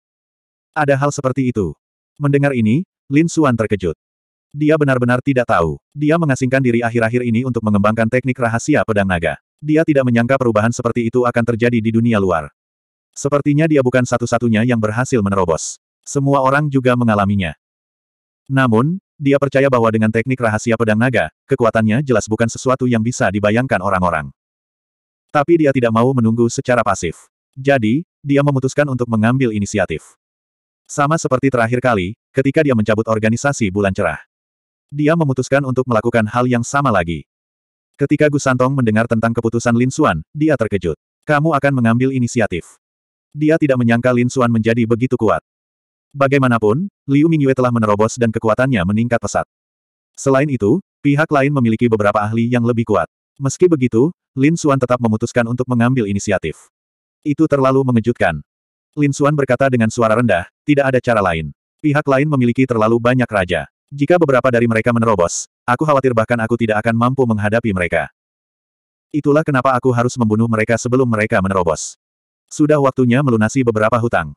S1: Ada hal seperti itu. Mendengar ini, Lin Suan terkejut. Dia benar-benar tidak tahu. Dia mengasingkan diri akhir-akhir ini untuk mengembangkan teknik rahasia pedang naga. Dia tidak menyangka perubahan seperti itu akan terjadi di dunia luar. Sepertinya dia bukan satu-satunya yang berhasil menerobos. Semua orang juga mengalaminya. Namun, dia percaya bahwa dengan teknik rahasia pedang naga, kekuatannya jelas bukan sesuatu yang bisa dibayangkan orang-orang. Tapi dia tidak mau menunggu secara pasif. Jadi, dia memutuskan untuk mengambil inisiatif. Sama seperti terakhir kali, ketika dia mencabut organisasi bulan cerah. Dia memutuskan untuk melakukan hal yang sama lagi. Ketika Gus Santong mendengar tentang keputusan Lin Xuan, dia terkejut. Kamu akan mengambil inisiatif. Dia tidak menyangka Lin Xuan menjadi begitu kuat. Bagaimanapun, Liu Mingyue telah menerobos dan kekuatannya meningkat pesat. Selain itu, pihak lain memiliki beberapa ahli yang lebih kuat. Meski begitu, Lin Xuan tetap memutuskan untuk mengambil inisiatif. Itu terlalu mengejutkan. Lin Xuan berkata dengan suara rendah, tidak ada cara lain. Pihak lain memiliki terlalu banyak raja. Jika beberapa dari mereka menerobos, aku khawatir bahkan aku tidak akan mampu menghadapi mereka. Itulah kenapa aku harus membunuh mereka sebelum mereka menerobos. Sudah waktunya melunasi beberapa hutang.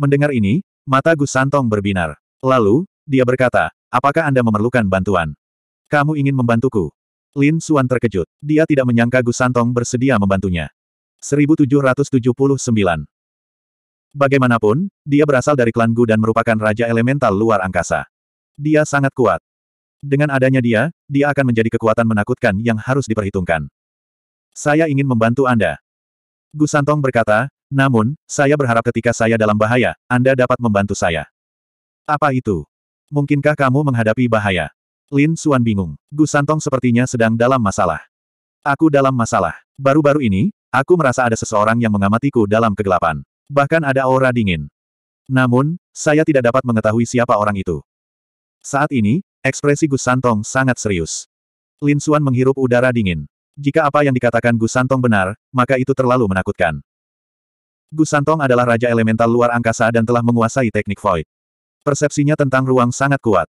S1: Mendengar ini, mata Gus Santong berbinar. Lalu, dia berkata, apakah Anda memerlukan bantuan? Kamu ingin membantuku? Lin Suan terkejut. Dia tidak menyangka Gus Santong bersedia membantunya. 1779 Bagaimanapun, dia berasal dari klan Gu dan merupakan raja elemental luar angkasa. Dia sangat kuat. Dengan adanya dia, dia akan menjadi kekuatan menakutkan yang harus diperhitungkan. Saya ingin membantu Anda. Gu Santong berkata, namun, saya berharap ketika saya dalam bahaya, Anda dapat membantu saya. Apa itu? Mungkinkah kamu menghadapi bahaya? Lin Suan bingung. Gu Santong sepertinya sedang dalam masalah. Aku dalam masalah. Baru-baru ini, aku merasa ada seseorang yang mengamatiku dalam kegelapan. Bahkan ada aura dingin. Namun, saya tidak dapat mengetahui siapa orang itu. Saat ini, ekspresi Gus Santong sangat serius. Lin Xuan menghirup udara dingin. Jika apa yang dikatakan Gus Santong benar, maka itu terlalu menakutkan. Gus Santong adalah raja elemental luar angkasa dan telah menguasai teknik void. Persepsinya tentang ruang sangat kuat.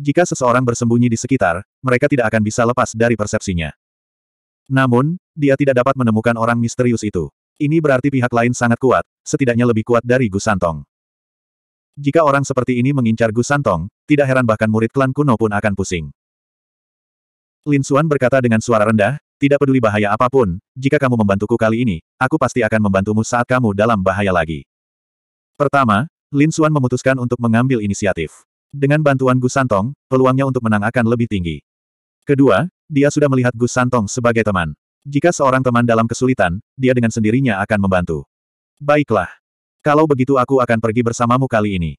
S1: Jika seseorang bersembunyi di sekitar, mereka tidak akan bisa lepas dari persepsinya. Namun, dia tidak dapat menemukan orang misterius itu. Ini berarti pihak lain sangat kuat, setidaknya lebih kuat dari Gu Santong. Jika orang seperti ini mengincar Gu Santong, tidak heran bahkan murid klan kuno pun akan pusing. Lin Xuan berkata dengan suara rendah, tidak peduli bahaya apapun, jika kamu membantuku kali ini, aku pasti akan membantumu saat kamu dalam bahaya lagi. Pertama, Lin Xuan memutuskan untuk mengambil inisiatif. Dengan bantuan Gus Santong, peluangnya untuk menang akan lebih tinggi. Kedua, dia sudah melihat Gus Santong sebagai teman. Jika seorang teman dalam kesulitan, dia dengan sendirinya akan membantu. Baiklah. Kalau begitu aku akan pergi bersamamu kali ini.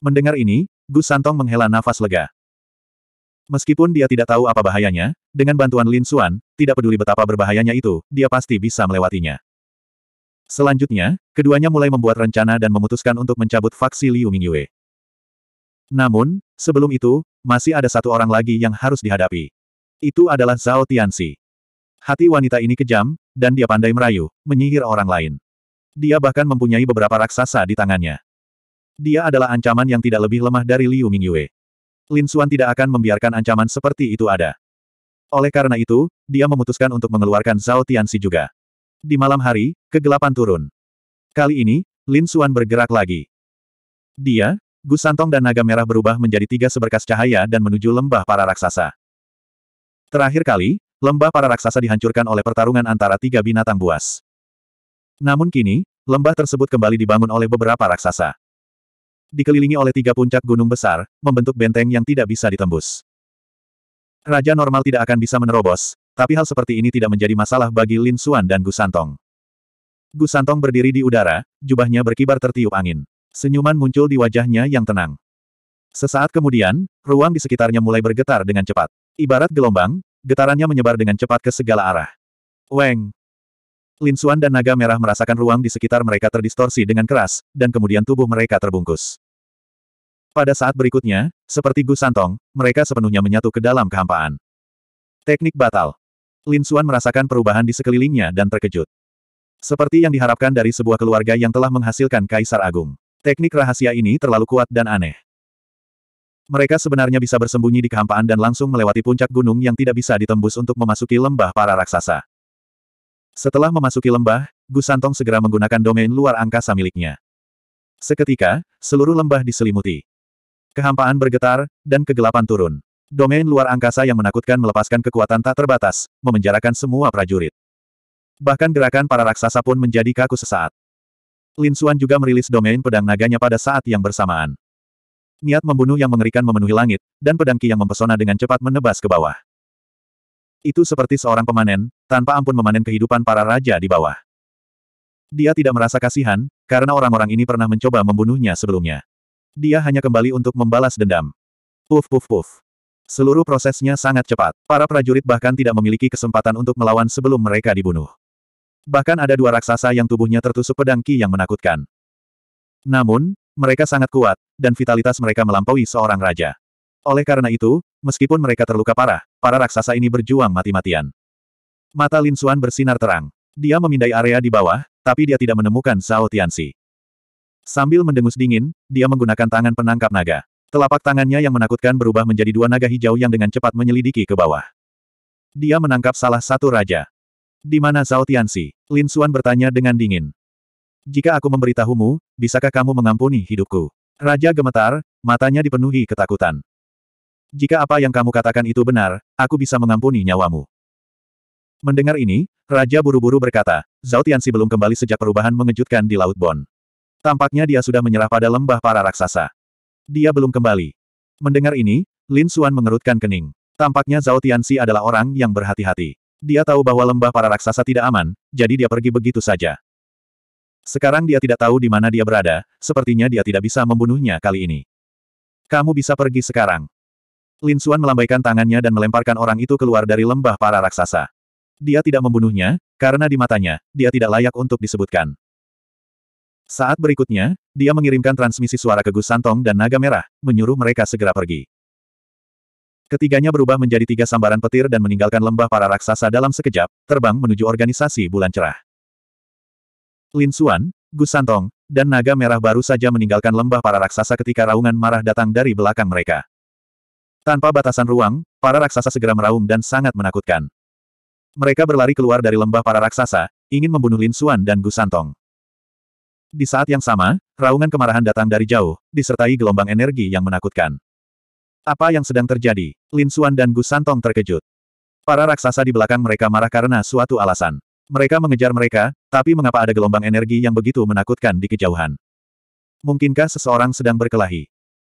S1: Mendengar ini, Gus Santong menghela nafas lega. Meskipun dia tidak tahu apa bahayanya, dengan bantuan Lin Xuan, tidak peduli betapa berbahayanya itu, dia pasti bisa melewatinya. Selanjutnya, keduanya mulai membuat rencana dan memutuskan untuk mencabut faksi Liu Mingyue. Namun, sebelum itu, masih ada satu orang lagi yang harus dihadapi. Itu adalah Zhao Tianxi. Hati wanita ini kejam, dan dia pandai merayu, menyihir orang lain. Dia bahkan mempunyai beberapa raksasa di tangannya. Dia adalah ancaman yang tidak lebih lemah dari Liu Mingyue. Lin Xuan tidak akan membiarkan ancaman seperti itu ada. Oleh karena itu, dia memutuskan untuk mengeluarkan Zhao Tianxi juga. Di malam hari, kegelapan turun. Kali ini, Lin Xuan bergerak lagi. Dia, Gu Santong dan Naga Merah berubah menjadi tiga seberkas cahaya dan menuju lembah para raksasa. Terakhir kali, lembah para raksasa dihancurkan oleh pertarungan antara tiga binatang buas. Namun kini, lembah tersebut kembali dibangun oleh beberapa raksasa. Dikelilingi oleh tiga puncak gunung besar, membentuk benteng yang tidak bisa ditembus. Raja normal tidak akan bisa menerobos, tapi hal seperti ini tidak menjadi masalah bagi Lin Xuan dan Gu Santong. Gu Santong berdiri di udara, jubahnya berkibar tertiup angin. Senyuman muncul di wajahnya yang tenang. Sesaat kemudian, ruang di sekitarnya mulai bergetar dengan cepat. Ibarat gelombang, getarannya menyebar dengan cepat ke segala arah. Weng! Lin Xuan dan naga merah merasakan ruang di sekitar mereka terdistorsi dengan keras, dan kemudian tubuh mereka terbungkus. Pada saat berikutnya, seperti Gu Santong, mereka sepenuhnya menyatu ke dalam kehampaan. Teknik batal. Lin Xuan merasakan perubahan di sekelilingnya dan terkejut. Seperti yang diharapkan dari sebuah keluarga yang telah menghasilkan Kaisar Agung. Teknik rahasia ini terlalu kuat dan aneh. Mereka sebenarnya bisa bersembunyi di kehampaan dan langsung melewati puncak gunung yang tidak bisa ditembus untuk memasuki lembah para raksasa. Setelah memasuki lembah, Gusantong segera menggunakan domain luar angkasa miliknya. Seketika, seluruh lembah diselimuti. Kehampaan bergetar, dan kegelapan turun. Domain luar angkasa yang menakutkan melepaskan kekuatan tak terbatas, memenjarakan semua prajurit. Bahkan gerakan para raksasa pun menjadi kaku sesaat. Lin Suan juga merilis domain pedang naganya pada saat yang bersamaan. Niat membunuh yang mengerikan memenuhi langit, dan pedangki yang mempesona dengan cepat menebas ke bawah. Itu seperti seorang pemanen, tanpa ampun memanen kehidupan para raja di bawah. Dia tidak merasa kasihan, karena orang-orang ini pernah mencoba membunuhnya sebelumnya. Dia hanya kembali untuk membalas dendam. Puf puf puf. Seluruh prosesnya sangat cepat. Para prajurit bahkan tidak memiliki kesempatan untuk melawan sebelum mereka dibunuh. Bahkan ada dua raksasa yang tubuhnya tertusuk pedang ki yang menakutkan. Namun, mereka sangat kuat, dan vitalitas mereka melampaui seorang raja. Oleh karena itu, meskipun mereka terluka parah, para raksasa ini berjuang mati-matian. Mata Lin Xuan bersinar terang. Dia memindai area di bawah, tapi dia tidak menemukan Zhao Tianxi. Sambil mendengus dingin, dia menggunakan tangan penangkap naga. Telapak tangannya yang menakutkan berubah menjadi dua naga hijau yang dengan cepat menyelidiki ke bawah. Dia menangkap salah satu raja. Di mana Zhao Tianxi? Lin Xuan bertanya dengan dingin. Jika aku memberitahumu, bisakah kamu mengampuni hidupku? Raja gemetar, matanya dipenuhi ketakutan. Jika apa yang kamu katakan itu benar, aku bisa mengampuni nyawamu. Mendengar ini, Raja buru-buru berkata, Zhao Tianxi belum kembali sejak perubahan mengejutkan di Laut Bon. Tampaknya dia sudah menyerah pada lembah para raksasa. Dia belum kembali. Mendengar ini, Lin Xuan mengerutkan kening. Tampaknya Zhao Tianxi adalah orang yang berhati-hati. Dia tahu bahwa lembah para raksasa tidak aman, jadi dia pergi begitu saja. Sekarang dia tidak tahu di mana dia berada, sepertinya dia tidak bisa membunuhnya kali ini. Kamu bisa pergi sekarang. Lin Xuan melambaikan tangannya dan melemparkan orang itu keluar dari lembah para raksasa. Dia tidak membunuhnya, karena di matanya, dia tidak layak untuk disebutkan. Saat berikutnya, dia mengirimkan transmisi suara ke Gus Santong dan Naga Merah, menyuruh mereka segera pergi. Ketiganya berubah menjadi tiga sambaran petir dan meninggalkan lembah para raksasa dalam sekejap, terbang menuju organisasi bulan cerah. Lin Xuan, Gus Santong, dan naga merah baru saja meninggalkan lembah para raksasa ketika raungan marah datang dari belakang mereka. Tanpa batasan ruang, para raksasa segera meraung dan sangat menakutkan. Mereka berlari keluar dari lembah para raksasa, ingin membunuh Lin Xuan dan Gus Santong. Di saat yang sama, raungan kemarahan datang dari jauh, disertai gelombang energi yang menakutkan. Apa yang sedang terjadi? Lin Xuan dan Gus Santong terkejut. Para raksasa di belakang mereka marah karena suatu alasan. Mereka mengejar mereka, tapi mengapa ada gelombang energi yang begitu menakutkan di kejauhan? Mungkinkah seseorang sedang berkelahi?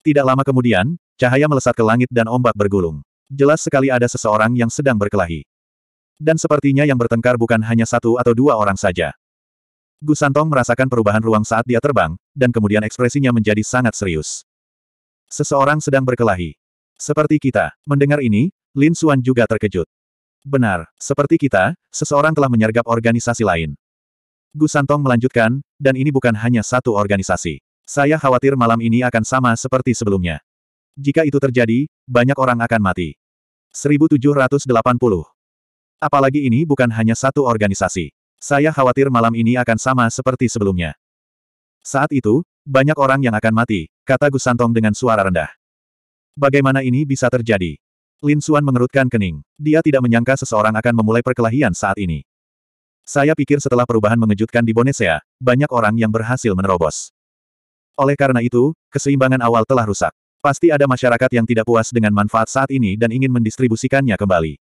S1: Tidak lama kemudian, cahaya melesat ke langit dan ombak bergulung. Jelas sekali ada seseorang yang sedang berkelahi. Dan sepertinya yang bertengkar bukan hanya satu atau dua orang saja. Gu Santong merasakan perubahan ruang saat dia terbang, dan kemudian ekspresinya menjadi sangat serius. Seseorang sedang berkelahi. Seperti kita, mendengar ini, Lin Suan juga terkejut. Benar, seperti kita, seseorang telah menyergap organisasi lain. Gu Santong melanjutkan, dan ini bukan hanya satu organisasi. Saya khawatir malam ini akan sama seperti sebelumnya. Jika itu terjadi, banyak orang akan mati. 1780. Apalagi ini bukan hanya satu organisasi. Saya khawatir malam ini akan sama seperti sebelumnya. Saat itu, banyak orang yang akan mati, kata Gus Santong dengan suara rendah. Bagaimana ini bisa terjadi? Lin Suan mengerutkan kening. Dia tidak menyangka seseorang akan memulai perkelahian saat ini. Saya pikir setelah perubahan mengejutkan di Bonesea, banyak orang yang berhasil menerobos. Oleh karena itu, keseimbangan awal telah rusak. Pasti ada masyarakat yang tidak puas dengan manfaat saat ini dan ingin mendistribusikannya kembali.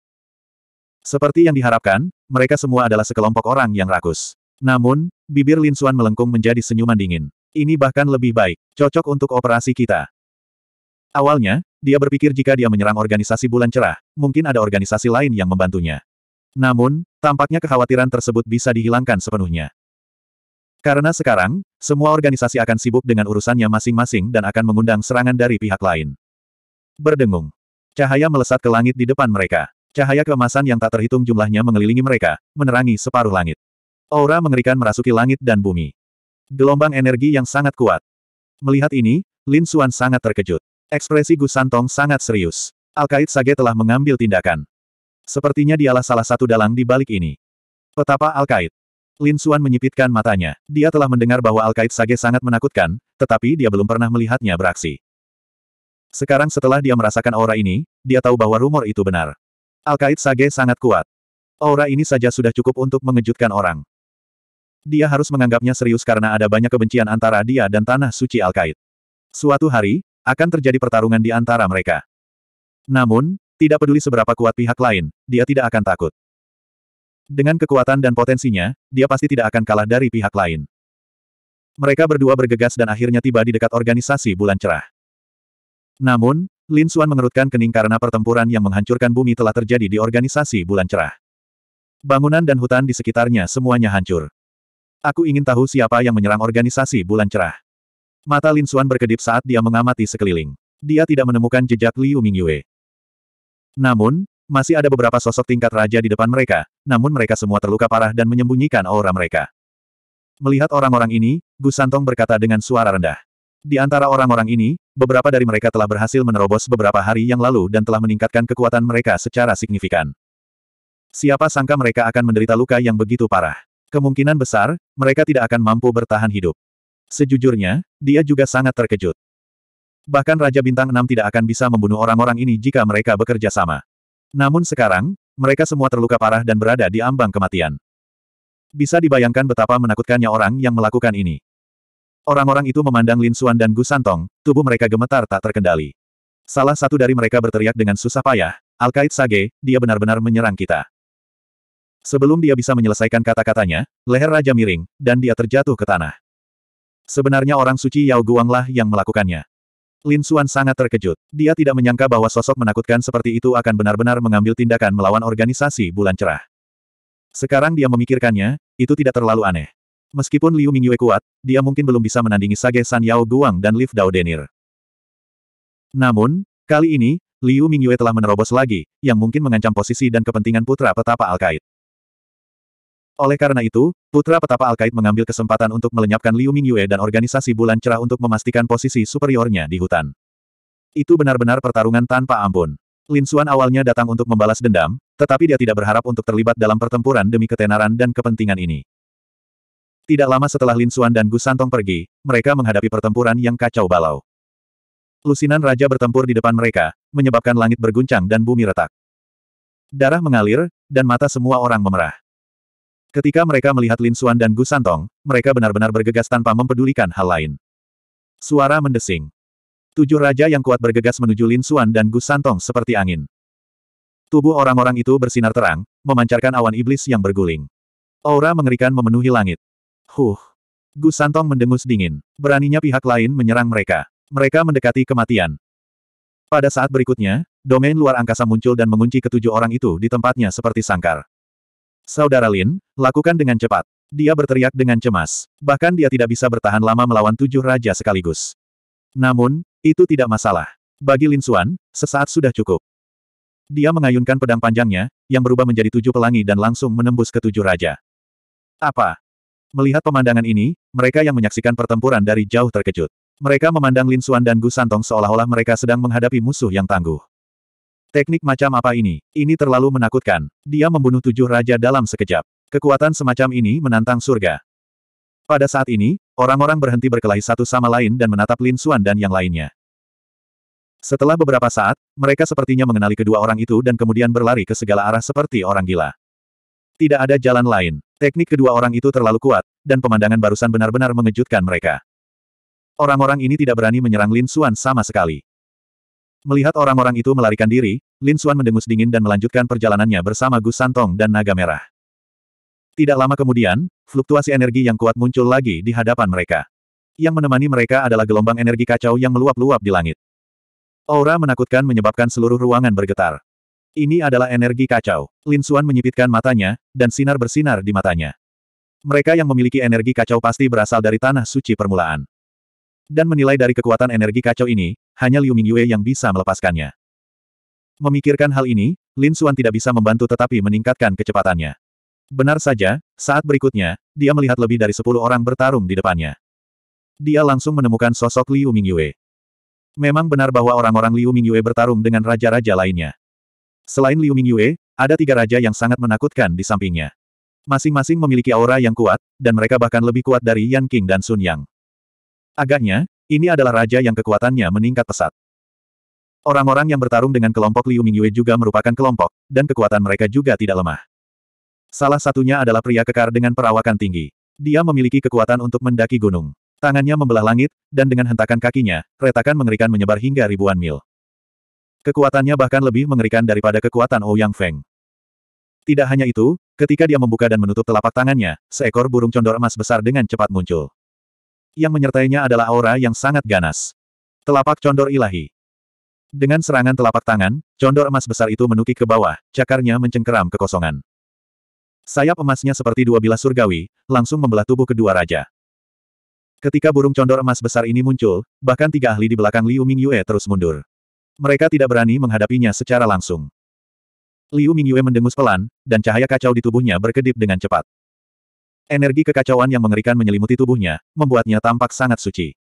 S1: Seperti yang diharapkan, mereka semua adalah sekelompok orang yang rakus. Namun, bibir Lin Suan melengkung menjadi senyuman dingin. Ini bahkan lebih baik, cocok untuk operasi kita. Awalnya, dia berpikir jika dia menyerang organisasi bulan cerah, mungkin ada organisasi lain yang membantunya. Namun, tampaknya kekhawatiran tersebut bisa dihilangkan sepenuhnya. Karena sekarang, semua organisasi akan sibuk dengan urusannya masing-masing dan akan mengundang serangan dari pihak lain. Berdengung. Cahaya melesat ke langit di depan mereka. Cahaya keemasan yang tak terhitung jumlahnya mengelilingi mereka, menerangi separuh langit. Aura mengerikan merasuki langit dan bumi. Gelombang energi yang sangat kuat. Melihat ini, Lin Xuan sangat terkejut. Ekspresi Gu Santong sangat serius. Alkait Sage telah mengambil tindakan. Sepertinya dialah salah satu dalang di balik ini. Petapa Alkait. Lin Suan menyipitkan matanya. Dia telah mendengar bahwa Alkait Sage sangat menakutkan, tetapi dia belum pernah melihatnya beraksi. Sekarang setelah dia merasakan aura ini, dia tahu bahwa rumor itu benar. Alkait Sage sangat kuat. Aura ini saja sudah cukup untuk mengejutkan orang. Dia harus menganggapnya serius karena ada banyak kebencian antara dia dan Tanah Suci Alkait. Suatu hari, akan terjadi pertarungan di antara mereka. Namun, tidak peduli seberapa kuat pihak lain, dia tidak akan takut. Dengan kekuatan dan potensinya, dia pasti tidak akan kalah dari pihak lain. Mereka berdua bergegas dan akhirnya tiba di dekat organisasi bulan cerah. Namun, Lin Xuan mengerutkan kening karena pertempuran yang menghancurkan bumi telah terjadi di organisasi bulan cerah. Bangunan dan hutan di sekitarnya semuanya hancur. Aku ingin tahu siapa yang menyerang organisasi bulan cerah. Mata Lin Xuan berkedip saat dia mengamati sekeliling. Dia tidak menemukan jejak Liu Mingyue. Namun, masih ada beberapa sosok tingkat raja di depan mereka, namun mereka semua terluka parah dan menyembunyikan aura mereka. Melihat orang-orang ini, Gu Santong berkata dengan suara rendah. Di antara orang-orang ini, beberapa dari mereka telah berhasil menerobos beberapa hari yang lalu dan telah meningkatkan kekuatan mereka secara signifikan. Siapa sangka mereka akan menderita luka yang begitu parah. Kemungkinan besar, mereka tidak akan mampu bertahan hidup. Sejujurnya, dia juga sangat terkejut. Bahkan Raja Bintang 6 tidak akan bisa membunuh orang-orang ini jika mereka bekerja sama. Namun sekarang, mereka semua terluka parah dan berada di ambang kematian. Bisa dibayangkan betapa menakutkannya orang yang melakukan ini. Orang-orang itu memandang Lin Xuan dan Gu Santong, tubuh mereka gemetar tak terkendali. Salah satu dari mereka berteriak dengan susah payah, al Sage, dia benar-benar menyerang kita. Sebelum dia bisa menyelesaikan kata-katanya, leher Raja miring, dan dia terjatuh ke tanah. Sebenarnya orang suci Yao Guanglah yang melakukannya. Lin Xuan sangat terkejut. Dia tidak menyangka bahwa sosok menakutkan seperti itu akan benar-benar mengambil tindakan melawan organisasi bulan cerah. Sekarang dia memikirkannya, itu tidak terlalu aneh. Meskipun Liu Mingyue kuat, dia mungkin belum bisa menandingi Sage San Yao Guang dan Liv Dao Denir. Namun, kali ini, Liu Mingyue telah menerobos lagi, yang mungkin mengancam posisi dan kepentingan putra petapa Alkait. Oleh karena itu, Putra Petapa Alkait mengambil kesempatan untuk melenyapkan Liu Mingyue dan organisasi Bulan Cerah untuk memastikan posisi superiornya di hutan. Itu benar-benar pertarungan tanpa ampun. Lin Xuan awalnya datang untuk membalas dendam, tetapi dia tidak berharap untuk terlibat dalam pertempuran demi ketenaran dan kepentingan ini. Tidak lama setelah Lin Xuan dan Gu Santong pergi, mereka menghadapi pertempuran yang kacau balau. Lusinan Raja bertempur di depan mereka, menyebabkan langit berguncang dan bumi retak. Darah mengalir, dan mata semua orang memerah. Ketika mereka melihat Lin Xuan dan Gu Santong, mereka benar-benar bergegas tanpa mempedulikan hal lain. Suara mendesing. Tujuh raja yang kuat bergegas menuju Lin Xuan dan Gu Santong seperti angin. Tubuh orang-orang itu bersinar terang, memancarkan awan iblis yang berguling. Aura mengerikan memenuhi langit. Huh. Gu Santong mendengus dingin. Beraninya pihak lain menyerang mereka. Mereka mendekati kematian. Pada saat berikutnya, domain luar angkasa muncul dan mengunci ketujuh orang itu di tempatnya seperti sangkar. Saudara Lin, lakukan dengan cepat. Dia berteriak dengan cemas. Bahkan dia tidak bisa bertahan lama melawan tujuh raja sekaligus. Namun, itu tidak masalah. Bagi Lin Xuan, sesaat sudah cukup. Dia mengayunkan pedang panjangnya, yang berubah menjadi tujuh pelangi dan langsung menembus ke tujuh raja. Apa? Melihat pemandangan ini, mereka yang menyaksikan pertempuran dari jauh terkejut. Mereka memandang Lin Xuan dan Gu Santong seolah-olah mereka sedang menghadapi musuh yang tangguh. Teknik macam apa ini? Ini terlalu menakutkan. Dia membunuh tujuh raja dalam sekejap. Kekuatan semacam ini menantang surga. Pada saat ini, orang-orang berhenti berkelahi satu sama lain dan menatap Lin Xuan dan yang lainnya. Setelah beberapa saat, mereka sepertinya mengenali kedua orang itu dan kemudian berlari ke segala arah seperti orang gila. Tidak ada jalan lain. Teknik kedua orang itu terlalu kuat, dan pemandangan barusan benar-benar mengejutkan mereka. Orang-orang ini tidak berani menyerang Lin Xuan sama sekali. Melihat orang-orang itu melarikan diri, Lin Xuan mendengus dingin dan melanjutkan perjalanannya bersama Gus Santong dan Naga Merah. Tidak lama kemudian, fluktuasi energi yang kuat muncul lagi di hadapan mereka. Yang menemani mereka adalah gelombang energi kacau yang meluap-luap di langit. Aura menakutkan menyebabkan seluruh ruangan bergetar. Ini adalah energi kacau. Lin Xuan menyipitkan matanya, dan sinar bersinar di matanya. Mereka yang memiliki energi kacau pasti berasal dari tanah suci permulaan. Dan menilai dari kekuatan energi kacau ini, hanya Liu Mingyue yang bisa melepaskannya. Memikirkan hal ini, Lin Suan tidak bisa membantu tetapi meningkatkan kecepatannya. Benar saja, saat berikutnya, dia melihat lebih dari sepuluh orang bertarung di depannya. Dia langsung menemukan sosok Liu Mingyue. Memang benar bahwa orang-orang Liu Mingyue bertarung dengan raja-raja lainnya. Selain Liu Mingyue, ada tiga raja yang sangat menakutkan di sampingnya. Masing-masing memiliki aura yang kuat, dan mereka bahkan lebih kuat dari Yan King dan Sun Yang. Agaknya, ini adalah raja yang kekuatannya meningkat pesat. Orang-orang yang bertarung dengan kelompok Liu Mingyue juga merupakan kelompok, dan kekuatan mereka juga tidak lemah. Salah satunya adalah pria kekar dengan perawakan tinggi. Dia memiliki kekuatan untuk mendaki gunung. Tangannya membelah langit, dan dengan hentakan kakinya, retakan mengerikan menyebar hingga ribuan mil. Kekuatannya bahkan lebih mengerikan daripada kekuatan Ouyang Feng. Tidak hanya itu, ketika dia membuka dan menutup telapak tangannya, seekor burung condor emas besar dengan cepat muncul. Yang menyertainya adalah aura yang sangat ganas. Telapak condor ilahi. Dengan serangan telapak tangan, condor emas besar itu menukik ke bawah, cakarnya mencengkeram kekosongan. Sayap emasnya seperti dua bilah surgawi, langsung membelah tubuh kedua raja. Ketika burung condor emas besar ini muncul, bahkan tiga ahli di belakang Liu Mingyue terus mundur. Mereka tidak berani menghadapinya secara langsung. Liu Mingyue mendengus pelan, dan cahaya kacau di tubuhnya berkedip dengan cepat. Energi kekacauan yang mengerikan menyelimuti tubuhnya, membuatnya tampak sangat suci.